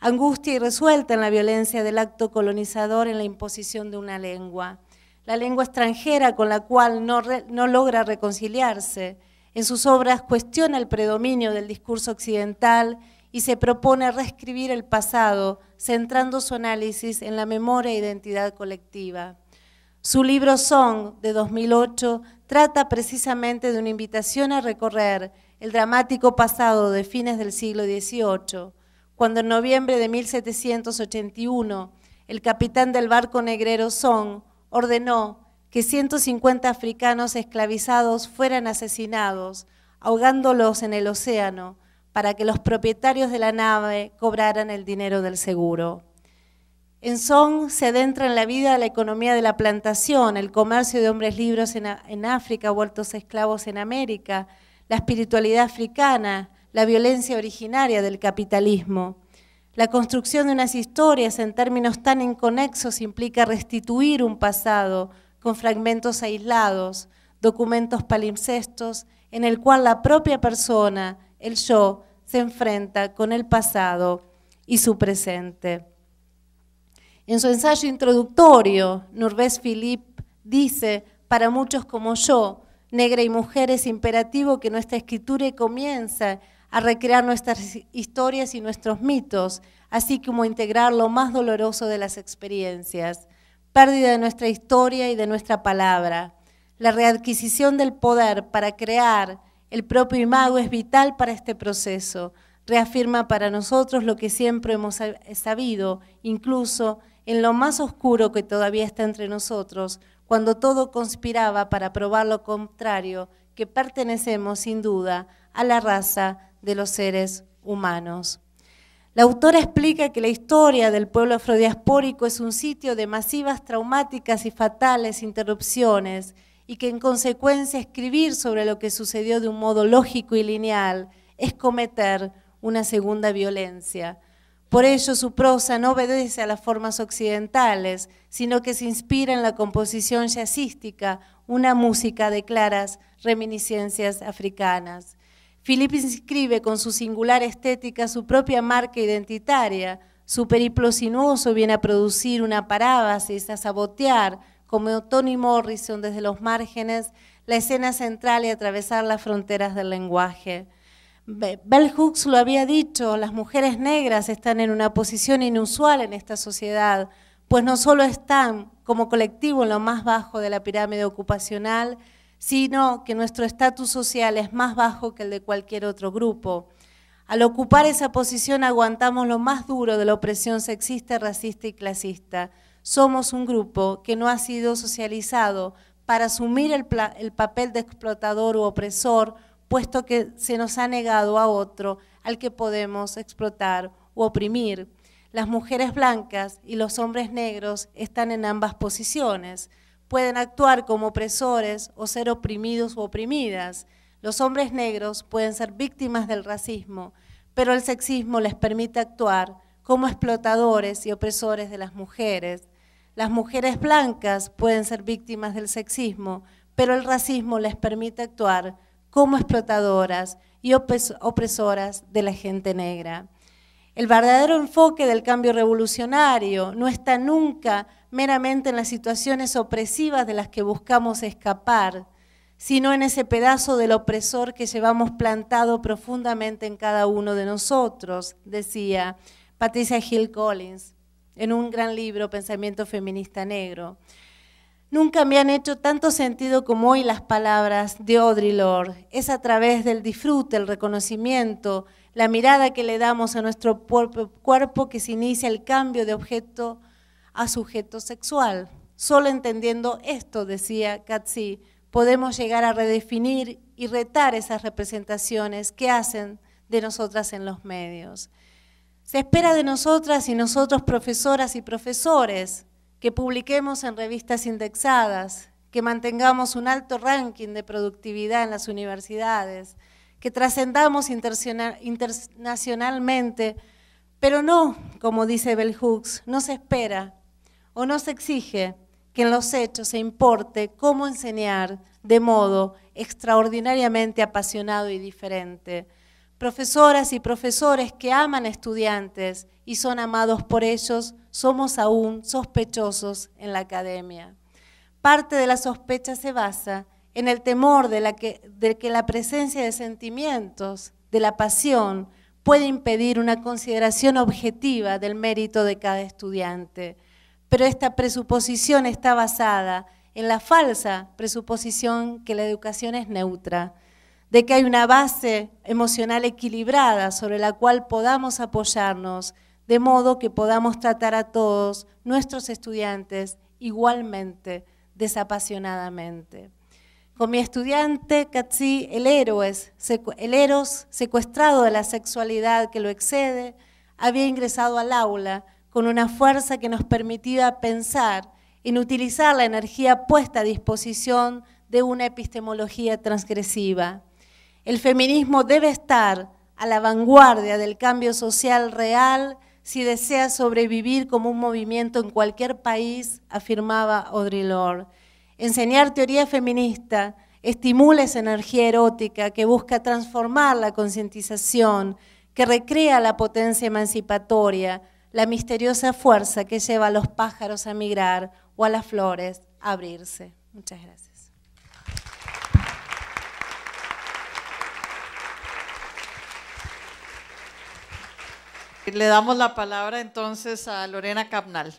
Angustia irresuelta en la violencia del acto colonizador en la imposición de una lengua. La lengua extranjera con la cual no logra reconciliarse en sus obras cuestiona el predominio del discurso occidental y se propone reescribir el pasado, centrando su análisis en la memoria e identidad colectiva. Su libro Song, de 2008, trata precisamente de una invitación a recorrer el dramático pasado de fines del siglo XVIII, cuando en noviembre de 1781 el capitán del barco negrero Song ordenó que 150 africanos esclavizados fueran asesinados, ahogándolos en el océano, para que los propietarios de la nave cobraran el dinero del seguro. En Song se adentra en la vida la economía de la plantación, el comercio de hombres libres en, en África, vueltos esclavos en América, la espiritualidad africana, la violencia originaria del capitalismo. La construcción de unas historias en términos tan inconexos implica restituir un pasado, con fragmentos aislados, documentos palimpsestos, en el cual la propia persona, el yo, se enfrenta con el pasado y su presente. En su ensayo introductorio, Nurbés Philippe dice, para muchos como yo, negra y mujer, es imperativo que nuestra escritura comienza a recrear nuestras historias y nuestros mitos, así como integrar lo más doloroso de las experiencias pérdida de nuestra historia y de nuestra palabra. La readquisición del poder para crear el propio imago es vital para este proceso. Reafirma para nosotros lo que siempre hemos sabido, incluso en lo más oscuro que todavía está entre nosotros, cuando todo conspiraba para probar lo contrario, que pertenecemos sin duda a la raza de los seres humanos. La autora explica que la historia del pueblo afrodiaspórico es un sitio de masivas traumáticas y fatales interrupciones y que en consecuencia escribir sobre lo que sucedió de un modo lógico y lineal es cometer una segunda violencia. Por ello su prosa no obedece a las formas occidentales, sino que se inspira en la composición jazzística, una música de claras reminiscencias africanas. Philip inscribe con su singular estética su propia marca identitaria. Su periplo sinuoso viene a producir una parábasis, a sabotear, como Tony Morrison desde los márgenes, la escena central y atravesar las fronteras del lenguaje. Bell Hooks lo había dicho, las mujeres negras están en una posición inusual en esta sociedad, pues no solo están como colectivo en lo más bajo de la pirámide ocupacional, sino que nuestro estatus social es más bajo que el de cualquier otro grupo. Al ocupar esa posición aguantamos lo más duro de la opresión sexista, racista y clasista. Somos un grupo que no ha sido socializado para asumir el, papel de explotador u opresor, puesto que se nos ha negado a otro al que podemos explotar u oprimir. Las mujeres blancas y los hombres negros están en ambas posiciones pueden actuar como opresores o ser oprimidos u oprimidas. Los hombres negros pueden ser víctimas del racismo, pero el sexismo les permite actuar como explotadores y opresores de las mujeres. Las mujeres blancas pueden ser víctimas del sexismo, pero el racismo les permite actuar como explotadoras y opresoras de la gente negra. El verdadero enfoque del cambio revolucionario no está nunca meramente en las situaciones opresivas de las que buscamos escapar, sino en ese pedazo del opresor que llevamos plantado profundamente en cada uno de nosotros, decía Patricia Hill Collins en un gran libro, Pensamiento Feminista Negro. Nunca me han hecho tanto sentido como hoy las palabras de Audre Lorde. Es a través del disfrute, el reconocimiento, la mirada que le damos a nuestro cuerpo que se inicia el cambio de objeto a sujeto sexual. Solo entendiendo esto, decía Katzi, podemos llegar a redefinir y retar esas representaciones que hacen de nosotras en los medios. Se espera de nosotras y nosotros, profesoras y profesores, que publiquemos en revistas indexadas, que mantengamos un alto ranking de productividad en las universidades, que trascendamos internacionalmente, pero no, como dice Bell Hooks, no se espera o no se exige que en los hechos se importe cómo enseñar de modo extraordinariamente apasionado y diferente. Profesoras y profesores que aman a estudiantes y son amados por ellos, somos aún sospechosos en la academia. Parte de la sospecha se basa en el temor de, que la presencia de sentimientos, de la pasión, puede impedir una consideración objetiva del mérito de cada estudiante. Pero esta presuposición está basada en la falsa presuposición que la educación es neutra, de que hay una base emocional equilibrada sobre la cual podamos apoyarnos, de modo que podamos tratar a todos nuestros estudiantes igualmente, desapasionadamente. Con mi estudiante, Katsi, el héroe, secuestrado de la sexualidad que lo excede, había ingresado al aula con una fuerza que nos permitía pensar en utilizar la energía puesta a disposición de una epistemología transgresiva. El feminismo debe estar a la vanguardia del cambio social real si desea sobrevivir como un movimiento en cualquier país, afirmaba Audre Lorde. Enseñar teoría feminista estimula esa energía erótica que busca transformar la concientización, que recrea la potencia emancipatoria, la misteriosa fuerza que lleva a los pájaros a migrar o a las flores a abrirse. Muchas gracias. Le damos la palabra entonces a Lorena Capnal.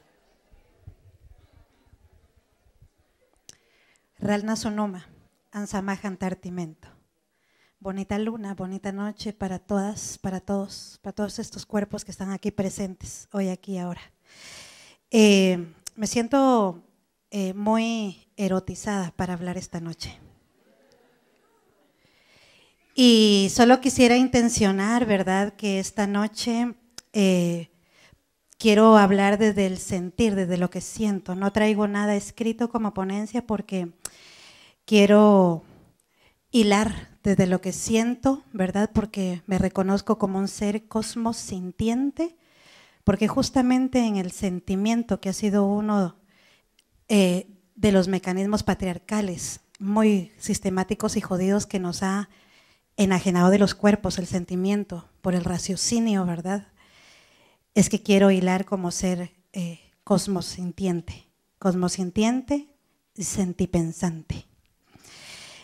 Ralna Sonoma, Ansamaja Antartimento. Bonita luna, bonita noche para todas, para todos, para todos estos cuerpos que están aquí presentes hoy, aquí, ahora. Eh, me siento eh, muy erotizada para hablar esta noche. Y solo quisiera intencionar, ¿verdad?, que esta noche eh, quiero hablar desde el sentir, desde lo que siento. No traigo nada escrito como ponencia porque quiero hilar desde lo que siento, ¿verdad? Porque me reconozco como un ser cosmosintiente, porque justamente en el sentimiento que ha sido uno eh, de los mecanismos patriarcales muy sistemáticos y jodidos que nos ha enajenado de los cuerpos el sentimiento por el raciocinio, ¿verdad? Es que quiero hilar como ser eh, cosmosintiente, cosmosintiente sintiente, sintiente y sentipensante.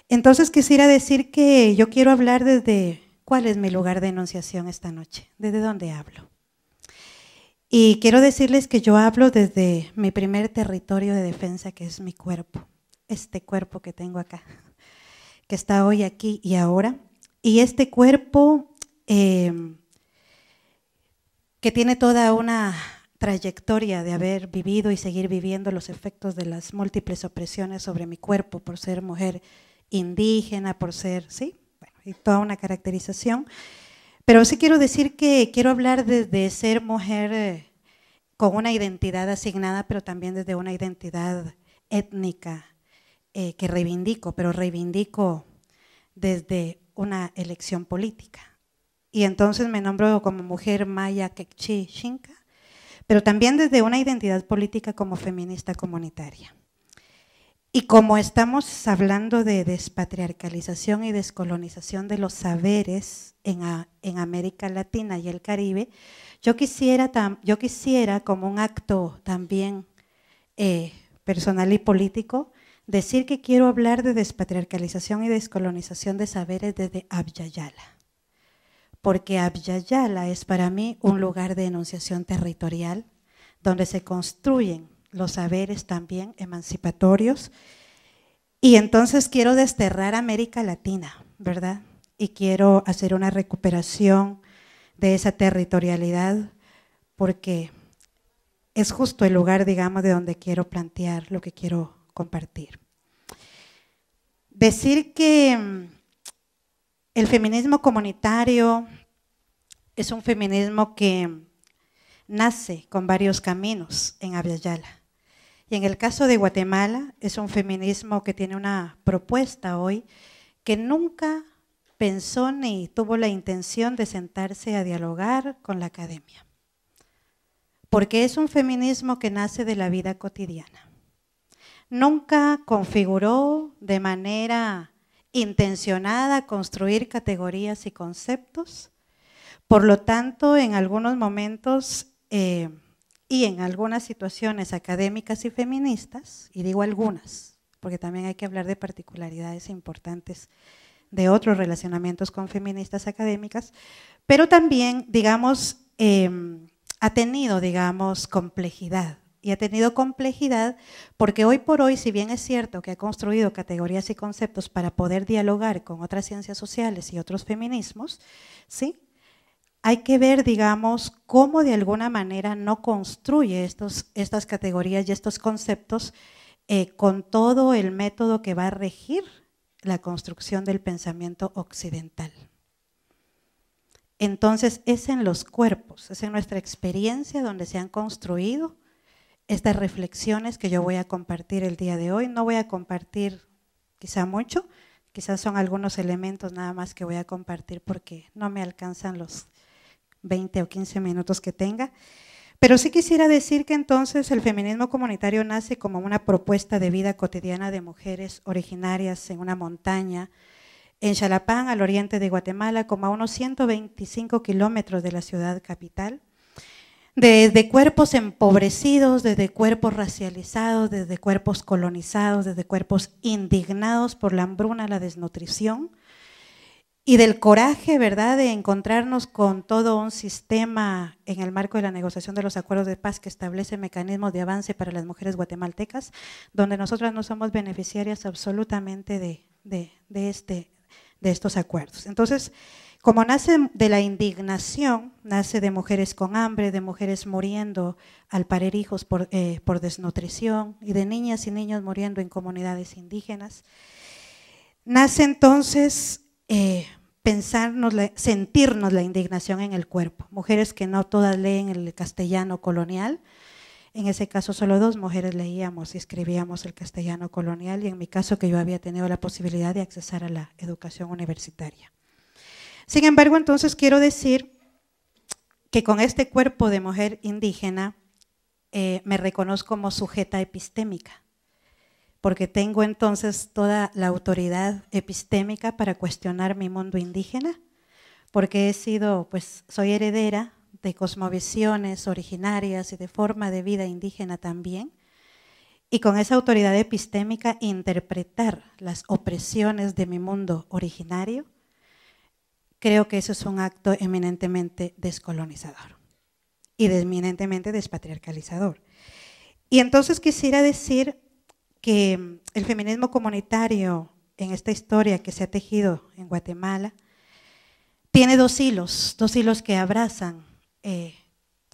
Entonces quisiera decir que yo quiero hablar desde cuál es mi lugar de enunciación esta noche, desde dónde hablo. Y quiero decirles que yo hablo desde mi primer territorio de defensa, que es mi cuerpo, este cuerpo que tengo acá, que está hoy aquí y ahora. Y este cuerpo em, que tiene toda una trayectoria de haber vivido y seguir viviendo los efectos de las múltiples opresiones sobre mi cuerpo por ser mujer indígena, por ser, ¿sí? y toda una caracterización. Pero sí quiero decir que quiero hablar desde ser mujer eh, con una identidad asignada, pero también desde una identidad étnica eh, que reivindico, pero reivindico desde una elección política. Y entonces me nombro como mujer maya quechí xinca, pero también desde una identidad política como feminista comunitaria. Y como estamos hablando de despatriarcalización y descolonización de los saberes en, América Latina y el Caribe, yo quisiera, yo quisiera como un acto también eh, personal y político, decir que quiero hablar de despatriarcalización y descolonización de saberes desde Abyayala, porque Yala es para mí un lugar de enunciación territorial donde se construyen los saberes también emancipatorios. Y entonces quiero desterrar América Latina, ¿verdad? Y quiero hacer una recuperación de esa territorialidad porque es justo el lugar, digamos, de donde quiero plantear lo que quiero compartir. Decir que mm, el feminismo comunitario es un feminismo que nace con varios caminos en Aviala. Y en el caso de Guatemala es un feminismo que tiene una propuesta hoy que nunca pensó ni tuvo la intención de sentarse a dialogar con la academia. Porque es un feminismo que nace de la vida cotidiana. Nunca configuró de manera intencionada construir categorías y conceptos. Por lo tanto, en algunos momentos eh, y en algunas situaciones académicas y feministas, y digo algunas, porque también hay que hablar de particularidades importantes de otros relacionamientos con feministas académicas, pero también, digamos, em, ha tenido, digamos, complejidad. Y ha tenido complejidad porque hoy por hoy, si bien es cierto que ha construido categorías y conceptos para poder dialogar con otras ciencias sociales y otros feminismos, ¿sí? hay que ver, digamos, cómo de alguna manera no construye estos, estas categorías y estos conceptos eh, con todo el método que va a regir la construcción del pensamiento occidental. Entonces es en los cuerpos, es en nuestra experiencia donde se han construido estas reflexiones que yo voy a compartir el día de hoy. No voy a compartir quizá mucho, quizás son algunos elementos nada más que voy a compartir porque no me alcanzan los 20 o 15 minutos que tenga. Pero sí quisiera decir que entonces el feminismo comunitario nace como una propuesta de vida cotidiana de mujeres originarias en una montaña, en Xalapán, al oriente de Guatemala, como a unos 125 kilómetros de la ciudad capital. Desde cuerpos empobrecidos, desde cuerpos racializados, desde cuerpos colonizados, desde cuerpos indignados por la hambruna, la desnutrición, y del coraje, ¿verdad?, de encontrarnos con todo un sistema en el marco de la negociación de los acuerdos de paz que establece mecanismos de avance para las mujeres guatemaltecas, donde nosotras no somos beneficiarias absolutamente de, este, de estos acuerdos. Entonces, como nace de la indignación, nace de mujeres con hambre, de mujeres muriendo al parer hijos eh, por, desnutrición y de niñas y niños muriendo en comunidades indígenas, nace entonces eh, pensarnos, sentirnos la indignación en el cuerpo. Mujeres que no todas leen el castellano colonial. En ese caso solo dos mujeres leíamos y escribíamos el castellano colonial y en mi caso que yo había tenido la posibilidad de accesar a la educación universitaria. Sin embargo, entonces quiero decir que con este cuerpo de mujer indígena eh, me reconozco como sujeta epistémica porque tengo entonces toda la autoridad epistémica para cuestionar mi mundo indígena, porque he sido, pues soy heredera de cosmovisiones originarias y de forma de vida indígena también, y con esa autoridad epistémica interpretar las opresiones de mi mundo originario, creo que eso es un acto eminentemente descolonizador y eminentemente despatriarcalizador. Y entonces quisiera decir que mm, el feminismo comunitario en esta historia que se ha tejido en Guatemala tiene dos hilos, dos hilos que abrazan eh,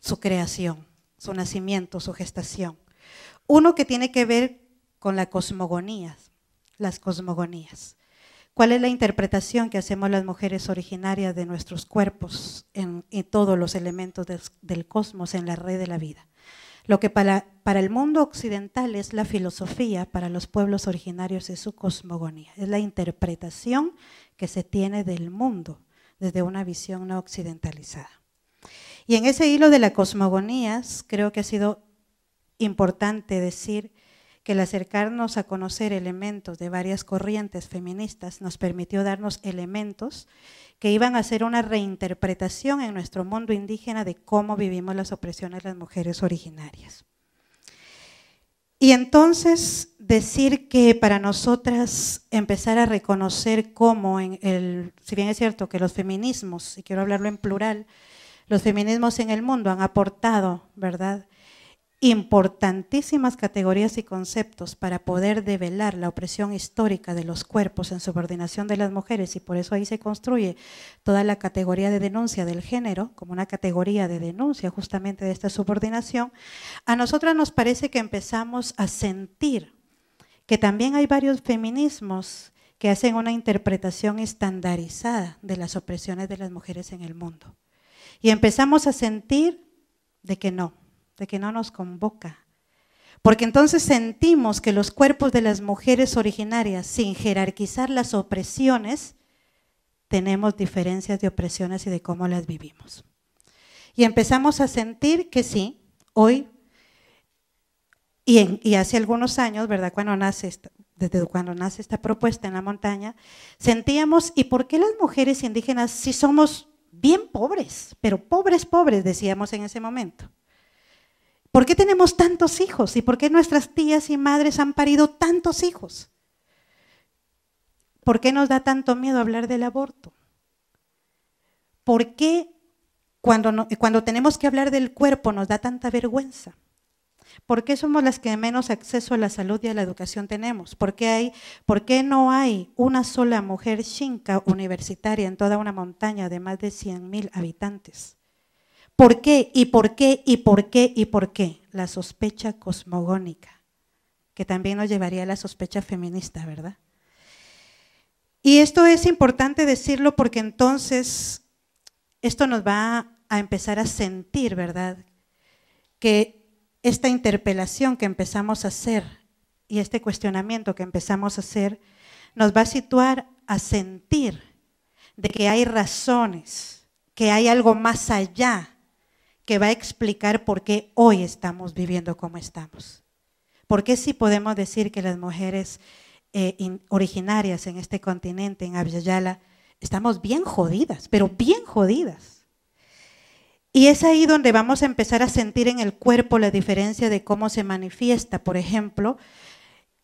su creación, su nacimiento, su gestación. Uno que tiene que ver con la cosmogonía, las cosmogonías. ¿Cuál es la interpretación que hacemos las mujeres originarias de nuestros cuerpos en, todos los elementos del cosmos, en la red de la vida? Lo que para, el mundo occidental es la filosofía, para los pueblos originarios es su cosmogonía, es la interpretación que se tiene del mundo desde una visión no occidentalizada. Y en ese hilo de la cosmogonía creo que ha sido importante decir que el acercarnos a conocer elementos de varias corrientes feministas nos permitió darnos elementos que iban a ser una reinterpretación en nuestro mundo indígena de cómo vivimos las opresiones de las mujeres originarias. Y entonces decir que para nosotras empezar a reconocer cómo, en el, si bien es cierto que los feminismos, y quiero hablarlo en plural, los feminismos en el mundo han aportado, ¿verdad?, importantísimas categorías y conceptos para poder develar la opresión histórica de los cuerpos en subordinación de las mujeres y por eso ahí se construye toda la categoría de denuncia del género como una categoría de denuncia justamente de esta subordinación, a nosotras nos parece que empezamos a sentir que también hay varios feminismos que hacen una interpretación estandarizada de las opresiones de las mujeres en el mundo. Y empezamos a sentir de que no, de que no nos convoca. Porque entonces sentimos que los cuerpos de las mujeres originarias, sin jerarquizar las opresiones, tenemos diferencias de opresiones y de cómo las vivimos. Y empezamos a sentir que sí, hoy y, hace algunos años, ¿verdad? Cuando nace desde cuando nace esta propuesta en la montaña, sentíamos, ¿y por qué las mujeres indígenas si somos bien pobres, pero pobres, pobres, decíamos en ese momento? ¿Por qué tenemos tantos hijos? ¿Y por qué nuestras tías y madres han parido tantos hijos? ¿Por qué nos da tanto miedo hablar del aborto? ¿Por qué cuando, cuando tenemos que hablar del cuerpo nos da tanta vergüenza? ¿Por qué somos las que menos acceso a la salud y a la educación tenemos? ¿Por qué, hay, qué no hay una sola mujer shinka universitaria en toda una montaña de más de 100.000 habitantes? ¿Por qué? ¿Y por qué? ¿Y por qué? ¿Y por qué? La sospecha cosmogónica, que también nos llevaría a la sospecha feminista, ¿verdad? Y esto es importante decirlo porque entonces esto nos va a empezar a sentir, ¿verdad? Que esta interpelación que empezamos a hacer y este cuestionamiento que empezamos a hacer nos va a situar a sentir de que hay razones, que hay algo más allá que va a explicar por qué hoy estamos viviendo como estamos. Porque si podemos decir que las mujeres eh, originarias en este continente, en Abyayala, estamos bien jodidas, pero bien jodidas? Y es ahí donde vamos a empezar a sentir en el cuerpo la diferencia de cómo se manifiesta, por ejemplo,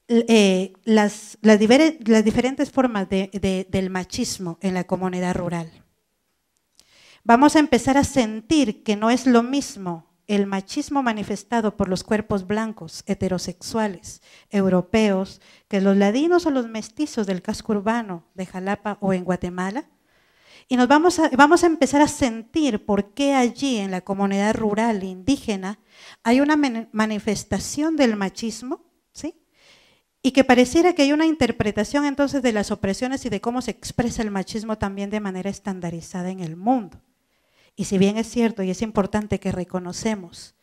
eh, las, las, diferentes formas del machismo en la comunidad rural vamos a empezar a sentir que no es lo mismo el machismo manifestado por los cuerpos blancos, heterosexuales, europeos, que los ladinos o los mestizos del casco urbano de Jalapa o en Guatemala. Y nos vamos a, vamos a empezar a sentir por qué allí en la comunidad rural indígena hay una manifestación del machismo, ¿sí? Y que pareciera que hay una interpretación entonces de las opresiones y de cómo se expresa el machismo también de manera estandarizada en el mundo. Y si bien es cierto y es importante que reconocemos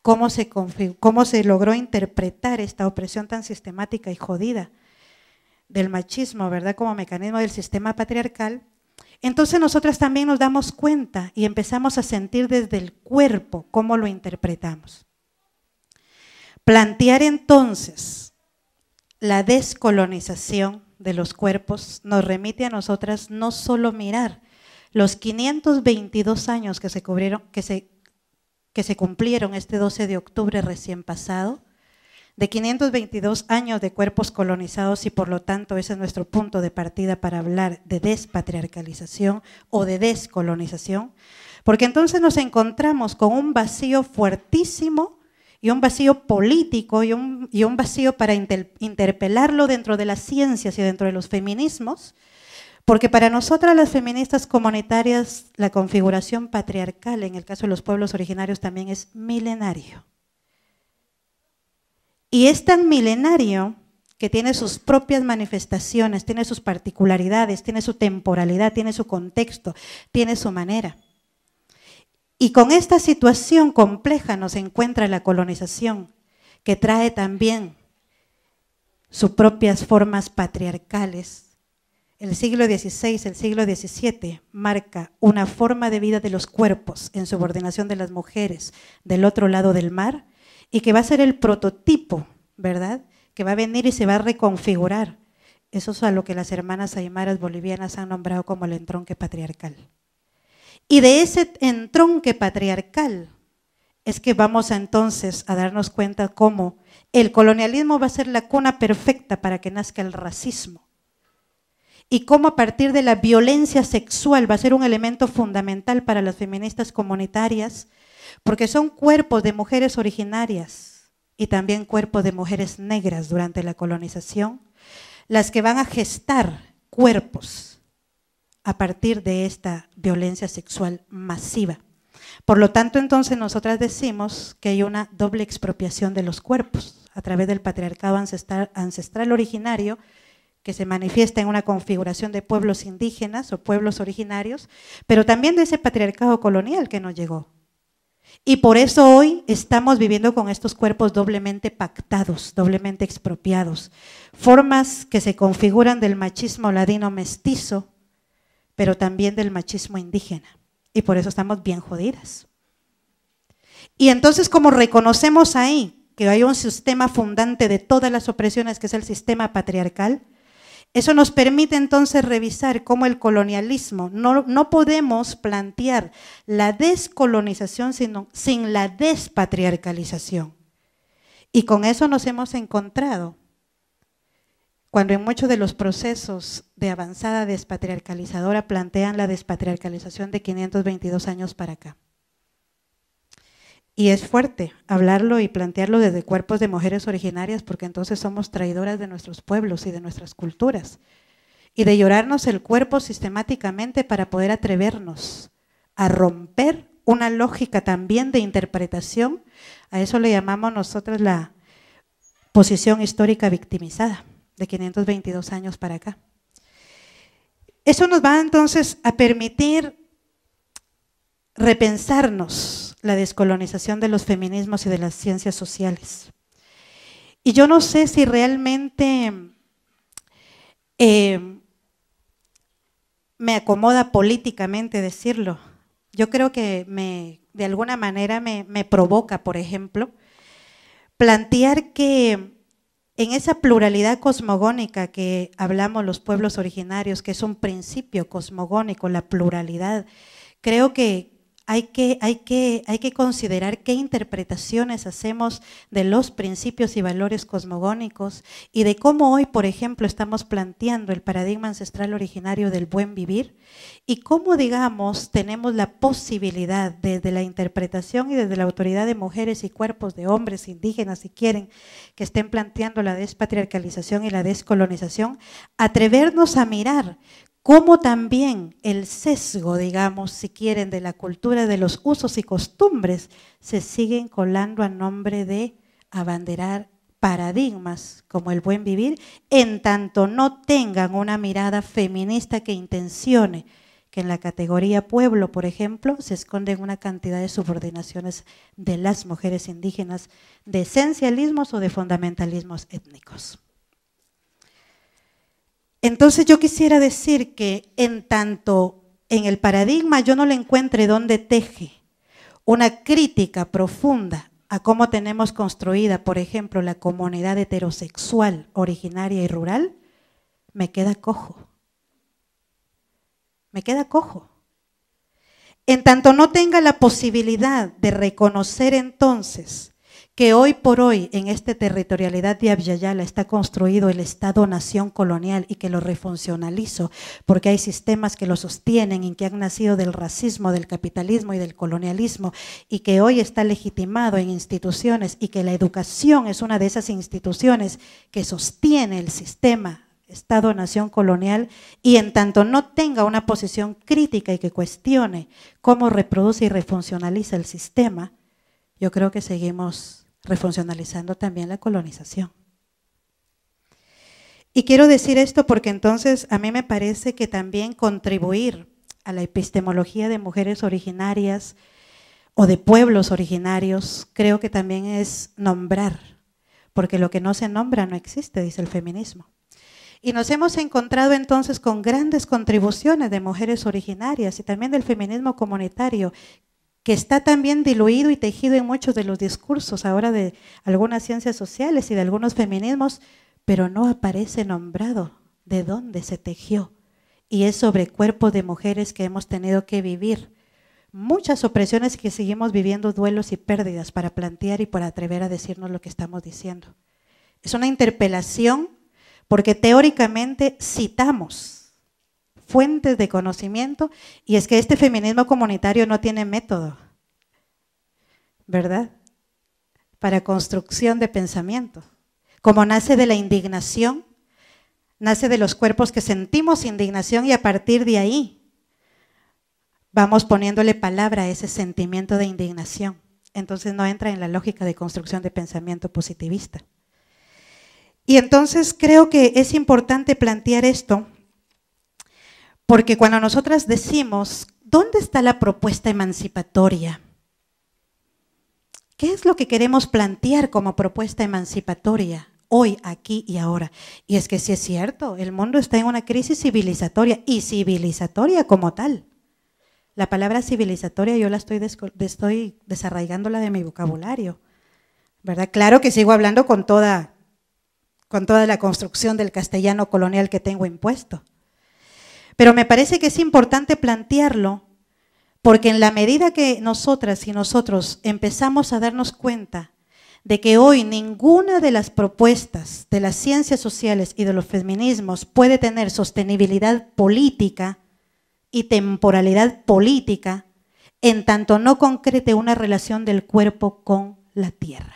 cómo se, cómo se logró interpretar esta opresión tan sistemática y jodida del machismo, ¿verdad? Como mecanismo del sistema patriarcal, entonces nosotras también nos damos cuenta y empezamos a sentir desde el cuerpo cómo lo interpretamos. Plantear entonces la descolonización de los cuerpos nos remite a nosotras no solo mirar los 522 años que se, cumplieron este 12 de octubre recién pasado, de 522 años de cuerpos colonizados y por lo tanto ese es nuestro punto de partida para hablar de despatriarcalización o de descolonización, porque entonces nos encontramos con un vacío fuertísimo y un vacío político y un vacío para interpelarlo dentro de las ciencias y dentro de los feminismos, porque para nosotras las feministas comunitarias, la configuración patriarcal, en el caso de los pueblos originarios, también es milenario. Y es tan milenario que tiene sus propias manifestaciones, tiene sus particularidades, tiene su temporalidad, tiene su contexto, tiene su manera. Y con esta situación compleja nos encuentra la colonización, que trae también sus propias formas patriarcales el siglo XVI, el siglo XVII marca una forma de vida de los cuerpos en subordinación de las mujeres del otro lado del mar y que va a ser el prototipo, ¿verdad? Que va a venir y se va a reconfigurar. Eso es a lo que las hermanas aymaras bolivianas han nombrado como el entronque patriarcal. Y de ese entronque patriarcal es que vamos entonces a darnos cuenta cómo el colonialismo va a ser la cuna perfecta para que nazca el racismo y cómo a partir de la violencia sexual va a ser un elemento fundamental para las feministas comunitarias, porque son cuerpos de mujeres originarias y también cuerpos de mujeres negras durante la colonización, las que van a gestar cuerpos a partir de esta violencia sexual masiva. Por lo tanto, entonces nosotras decimos que hay una doble expropiación de los cuerpos a través del patriarcado ancestral, originario que se manifiesta en una configuración de pueblos indígenas o pueblos originarios, pero también de ese patriarcado colonial que nos llegó. Y por eso hoy estamos viviendo con estos cuerpos doblemente pactados, doblemente expropiados, formas que se configuran del machismo ladino mestizo, pero también del machismo indígena. Y por eso estamos bien jodidas. Y entonces como reconocemos ahí que hay un sistema fundante de todas las opresiones, que es el sistema patriarcal, eso nos permite entonces revisar cómo el colonialismo, no, no podemos plantear la descolonización sin la despatriarcalización. Y con eso nos hemos encontrado, cuando en muchos de los procesos de avanzada despatriarcalizadora plantean la despatriarcalización de 522 años para acá. Y es fuerte hablarlo y plantearlo desde cuerpos de mujeres originarias, porque entonces somos traidoras de nuestros pueblos y de nuestras culturas. Y de llorarnos el cuerpo sistemáticamente para poder atrevernos a romper una lógica también de interpretación. A eso le llamamos nosotros la posición histórica victimizada, de 522 años para acá. Eso nos va entonces a permitir repensarnos la descolonización de los feminismos y de las ciencias sociales. Y yo no sé si realmente eh, me acomoda políticamente decirlo. Yo creo que me, de alguna manera me, me provoca, por ejemplo, plantear que en esa pluralidad cosmogónica que hablamos los pueblos originarios, que es un principio cosmogónico, la pluralidad, creo que, hay que, hay que, hay que considerar qué interpretaciones hacemos de los principios y valores cosmogónicos y de cómo hoy, por ejemplo, estamos planteando el paradigma ancestral originario del buen vivir y cómo, digamos, tenemos la posibilidad desde la interpretación y desde la autoridad de mujeres y cuerpos de hombres indígenas, si quieren, que estén planteando la despatriarcalización y la descolonización, atrevernos a mirar como también el sesgo, digamos, si quieren, de la cultura, de los usos y costumbres, se siguen colando a nombre de abanderar paradigmas como el buen vivir, en tanto no tengan una mirada feminista que intencione que en la categoría pueblo, por ejemplo, se esconden una cantidad de subordinaciones de las mujeres indígenas, de esencialismos o de fundamentalismos étnicos. Entonces yo quisiera decir que en tanto en el paradigma yo no le encuentre donde teje una crítica profunda a cómo tenemos construida, por ejemplo, la comunidad heterosexual originaria y rural, me queda cojo. Me queda cojo. En tanto no tenga la posibilidad de reconocer entonces que hoy por hoy en esta territorialidad de Abyayala está construido el Estado-nación colonial y que lo refuncionalizo, porque hay sistemas que lo sostienen y que han nacido del racismo, del capitalismo y del colonialismo, y que hoy está legitimado en instituciones y que la educación es una de esas instituciones que sostiene el sistema Estado-nación colonial y en tanto no tenga una posición crítica y que cuestione cómo reproduce y refuncionaliza el sistema, yo creo que seguimos refuncionalizando también la colonización. Y quiero decir esto porque entonces a mí me parece que también contribuir a la epistemología de mujeres originarias o de pueblos originarios, creo que también es nombrar, porque lo que no se nombra no existe, dice el feminismo. Y nos hemos encontrado entonces con grandes contribuciones de mujeres originarias y también del feminismo comunitario que está también diluido y tejido en muchos de los discursos ahora de algunas ciencias sociales y de algunos feminismos, pero no aparece nombrado de dónde se tejió. Y es sobre cuerpos de mujeres que hemos tenido que vivir. Muchas opresiones que seguimos viviendo, duelos y pérdidas para plantear y para atrever a decirnos lo que estamos diciendo. Es una interpelación porque teóricamente citamos fuentes de conocimiento y es que este feminismo comunitario no tiene método, ¿verdad? Para construcción de pensamiento. Como nace de la indignación, nace de los cuerpos que sentimos indignación y a partir de ahí vamos poniéndole palabra a ese sentimiento de indignación. Entonces no entra en la lógica de construcción de pensamiento positivista. Y entonces creo que es importante plantear esto porque cuando nosotras decimos, ¿dónde está la propuesta emancipatoria? ¿Qué es lo que queremos plantear como propuesta emancipatoria hoy, aquí y ahora? Y es que si es cierto, el mundo está en una crisis civilizatoria y civilizatoria como tal. La palabra civilizatoria yo la estoy, estoy desarraigándola de mi vocabulario. ¿Verdad? Claro que sigo hablando con toda, con toda la construcción del castellano colonial que tengo impuesto. Pero me parece que es importante plantearlo, porque en la medida que nosotras y nosotros empezamos a darnos cuenta de que hoy ninguna de las propuestas de las ciencias sociales y de los feminismos puede tener sostenibilidad política y temporalidad política en tanto no concrete una relación del cuerpo con la tierra.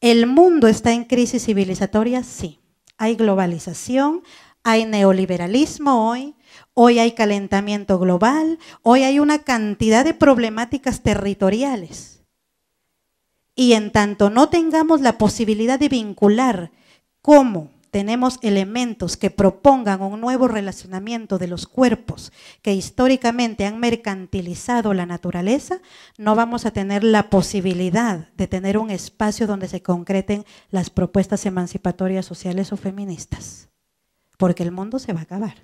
¿El mundo está en crisis civilizatoria? Sí. Hay globalización, hay neoliberalismo hoy, hoy hay calentamiento global, hoy hay una cantidad de problemáticas territoriales. Y en tanto no tengamos la posibilidad de vincular cómo tenemos elementos que propongan un nuevo relacionamiento de los cuerpos que históricamente han mercantilizado la naturaleza, no vamos a tener la posibilidad de tener un espacio donde se concreten las propuestas emancipatorias sociales o feministas porque el mundo se va a acabar.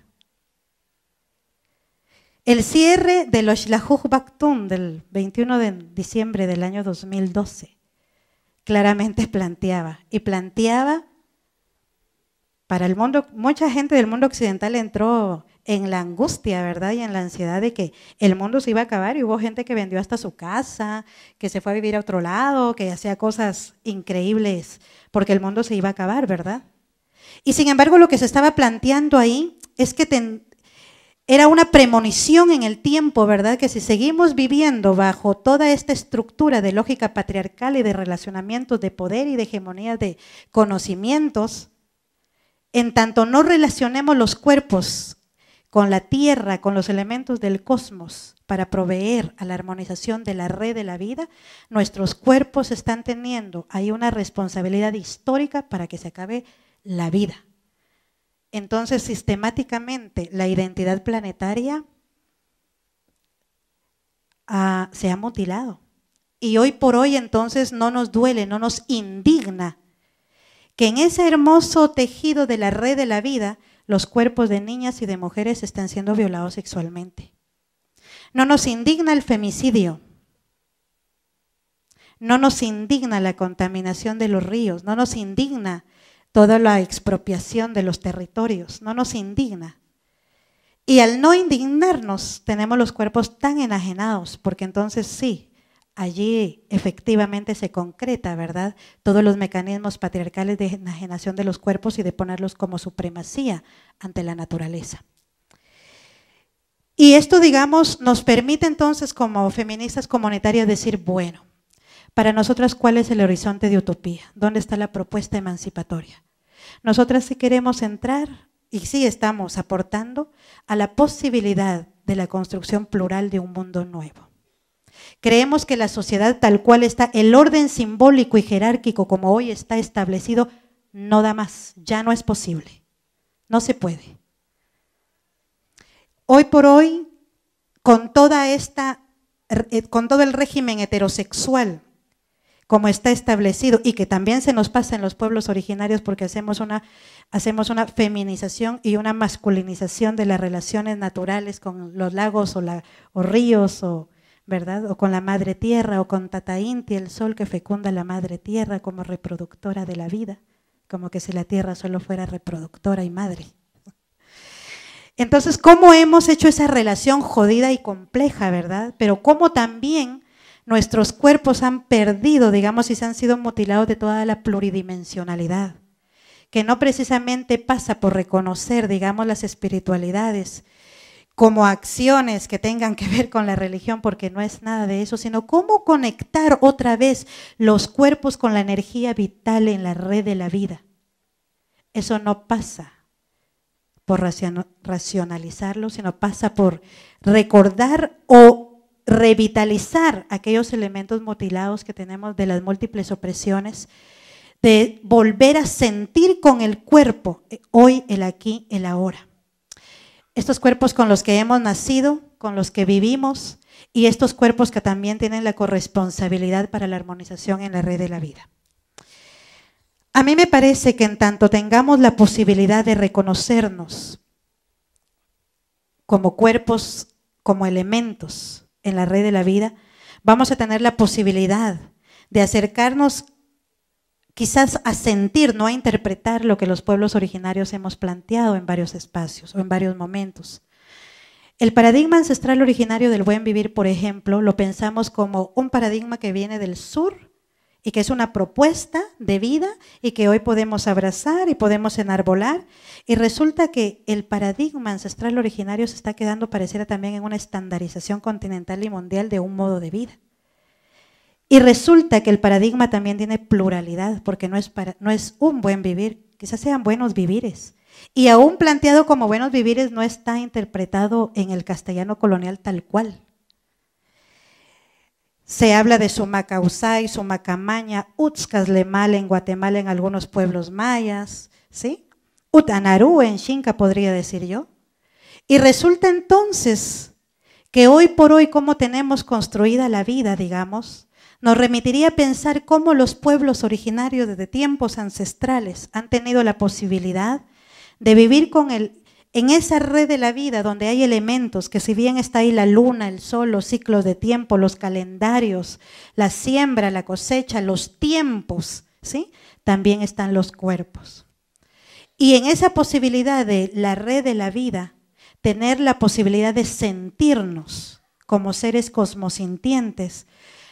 El cierre de los Shlahuj del 21 de diciembre del año 2012 claramente planteaba, y planteaba para el mundo, mucha gente del mundo occidental entró en la angustia, ¿verdad? Y en la ansiedad de que el mundo se iba a acabar y hubo gente que vendió hasta su casa, que se fue a vivir a otro lado, que hacía cosas increíbles porque el mundo se iba a acabar, ¿verdad? Y sin embargo, lo que se estaba planteando ahí es que era una premonición en el tiempo, ¿verdad? Que si seguimos viviendo bajo toda esta estructura de lógica patriarcal y de relacionamientos de poder y de hegemonía de conocimientos, en tanto no relacionemos los cuerpos con la tierra, con los elementos del cosmos, para proveer a la armonización de la red de la vida, nuestros cuerpos están teniendo ahí una responsabilidad histórica para que se acabe la vida. Entonces, sistemáticamente, la identidad planetaria ah, se ha mutilado. Y hoy por hoy, entonces, no nos duele, no nos indigna que en ese hermoso tejido de la red de la vida, los cuerpos de niñas y de mujeres están siendo violados sexualmente. No nos indigna el femicidio. No nos indigna la contaminación de los ríos. No nos indigna toda la expropiación de los territorios, no nos indigna. Y al no indignarnos tenemos los cuerpos tan enajenados, porque entonces sí, allí efectivamente se concreta, ¿verdad? Todos los mecanismos patriarcales de enajenación de los cuerpos y de ponerlos como supremacía ante la naturaleza. Y esto, digamos, nos permite entonces como feministas comunitarias decir, bueno, para nosotras, ¿cuál es el horizonte de utopía? ¿Dónde está la propuesta emancipatoria? Nosotras sí queremos entrar y sí estamos aportando a la posibilidad de la construcción plural de un mundo nuevo. Creemos que la sociedad tal cual está, el orden simbólico y jerárquico como hoy está establecido, no da más, ya no es posible, no se puede. Hoy por hoy, con, toda esta, eh, con todo el régimen heterosexual como está establecido y que también se nos pasa en los pueblos originarios porque hacemos una, hacemos una feminización y una masculinización de las relaciones naturales con los lagos o, ríos o, ¿verdad? O con la madre tierra o con Tata Inti, el sol que fecunda la madre tierra como reproductora de la vida, como que si la tierra solo fuera reproductora y madre. Entonces, ¿cómo hemos hecho esa relación jodida y compleja, verdad? Pero cómo también nuestros cuerpos han perdido, digamos, y se han sido mutilados de toda la pluridimensionalidad, que no precisamente pasa por reconocer, digamos, las espiritualidades como acciones que tengan que ver con la religión, porque no es nada de eso, sino cómo conectar otra vez los cuerpos con la energía vital en la red de la vida. Eso no pasa por racionalizarlo, sino pasa por recordar o revitalizar aquellos elementos mutilados que tenemos de las múltiples opresiones, de volver a sentir con el cuerpo eh, hoy, el aquí, el ahora. Estos cuerpos con los que hemos nacido, con los que vivimos y estos cuerpos que también tienen la corresponsabilidad para la armonización en la red de la vida. A mí me parece que en tanto tengamos la posibilidad de reconocernos como cuerpos, como elementos, en la red de la vida, vamos a tener la posibilidad de acercarnos quizás a sentir, no a interpretar lo que los pueblos originarios hemos planteado en varios espacios o en varios momentos. El paradigma ancestral originario del buen vivir, por ejemplo, lo pensamos como un paradigma que viene del sur y que es una propuesta de vida y que hoy podemos abrazar y podemos enarbolar. Y resulta que el paradigma ancestral originario se está quedando pareciera también en una estandarización continental y mundial de un modo de vida. Y resulta que el paradigma también tiene pluralidad, porque no es, no es un buen vivir, quizás sean buenos vivires. Y aún planteado como buenos vivires no está interpretado en el castellano colonial tal cual, se habla de Sumacausay, Sumacamaña, Utskaslemal en Guatemala, en algunos pueblos mayas, ¿sí? Utanarú en Xinca, podría decir yo. Y resulta entonces que hoy por hoy, como tenemos construida la vida, digamos, nos remitiría a pensar cómo los pueblos originarios desde tiempos ancestrales han tenido la posibilidad de vivir con el en esa red de la vida donde hay elementos, que si bien está ahí la luna, el sol, los ciclos de tiempo, los calendarios, la siembra, la cosecha, los tiempos, ¿sí? También están los cuerpos. Y en esa posibilidad de la red de la vida, tener la posibilidad de sentirnos como seres cosmosintientes,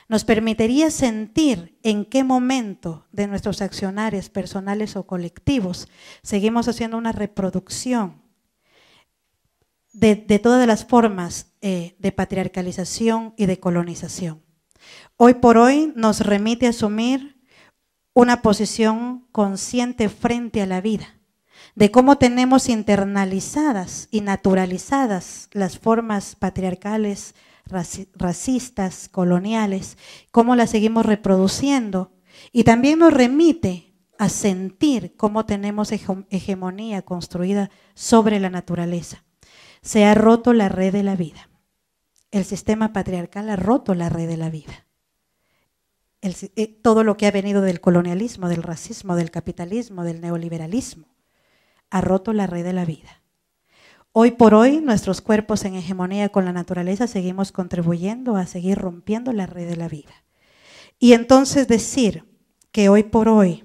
nos permitiría sentir en qué momento de nuestros accionarios personales o colectivos seguimos haciendo una reproducción de, todas las formas eh, de patriarcalización y de colonización. Hoy por hoy nos remite a asumir una posición consciente frente a la vida, de cómo tenemos internalizadas y naturalizadas las formas patriarcales, racistas, coloniales, cómo las seguimos reproduciendo. Y también nos remite a sentir cómo tenemos hegemonía construida sobre la naturaleza se ha roto la red de la vida. El sistema patriarcal ha roto la red de la vida. Eh, todo lo que ha venido del colonialismo, del racismo, del capitalismo, del neoliberalismo, ha roto la red de la vida. Hoy por hoy, nuestros cuerpos en hegemonía con la naturaleza seguimos contribuyendo a seguir rompiendo la red de la vida. Y entonces decir que hoy por hoy,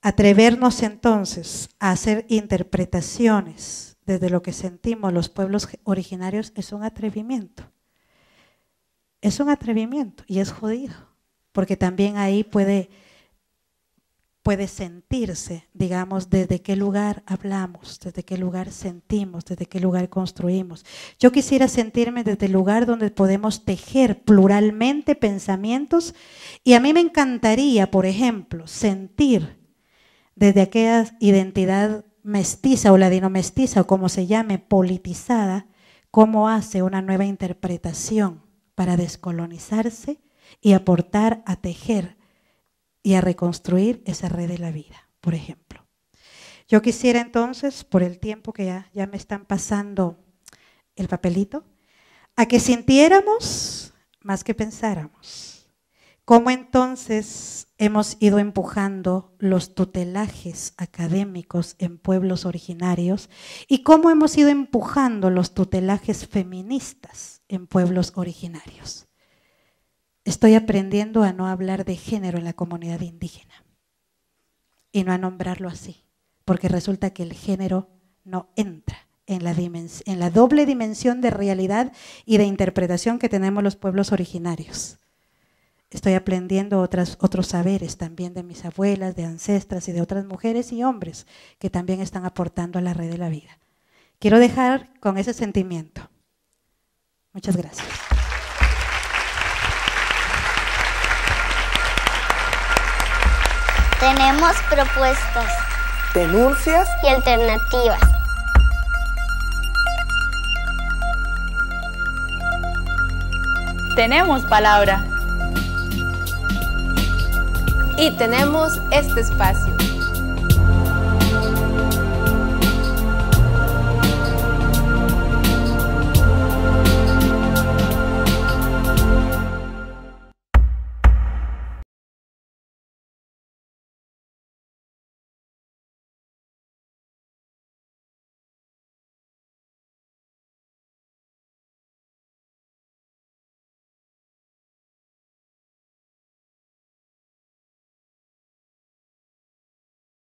atrevernos entonces a hacer interpretaciones desde lo que sentimos los pueblos originarios es un atrevimiento. Es un atrevimiento y es jodido, porque también ahí puede, puede sentirse, digamos, desde qué lugar hablamos, desde qué lugar sentimos, desde qué lugar construimos. Yo quisiera sentirme desde el lugar donde podemos tejer pluralmente pensamientos y a mí me encantaría, por ejemplo, sentir desde aquella identidad mestiza o la dinomestiza o como se llame, politizada, cómo hace una nueva interpretación para descolonizarse y aportar a tejer y a reconstruir esa red de la vida, por ejemplo. Yo quisiera entonces, por el tiempo que ya, ya me están pasando el papelito, a que sintiéramos más que pensáramos. ¿Cómo entonces hemos ido empujando los tutelajes académicos en pueblos originarios y cómo hemos ido empujando los tutelajes feministas en pueblos originarios? Estoy aprendiendo a no hablar de género en la comunidad indígena y no a nombrarlo así, porque resulta que el género no entra en la, en la doble dimensión de realidad y de interpretación que tenemos los pueblos originarios estoy aprendiendo otros saberes también de mis abuelas, de ancestras y de otras mujeres y hombres que también están aportando a la red de la vida. Quiero dejar con ese sentimiento. Muchas gracias. Tenemos propuestas, denuncias y alternativas. Tenemos palabra y tenemos este espacio.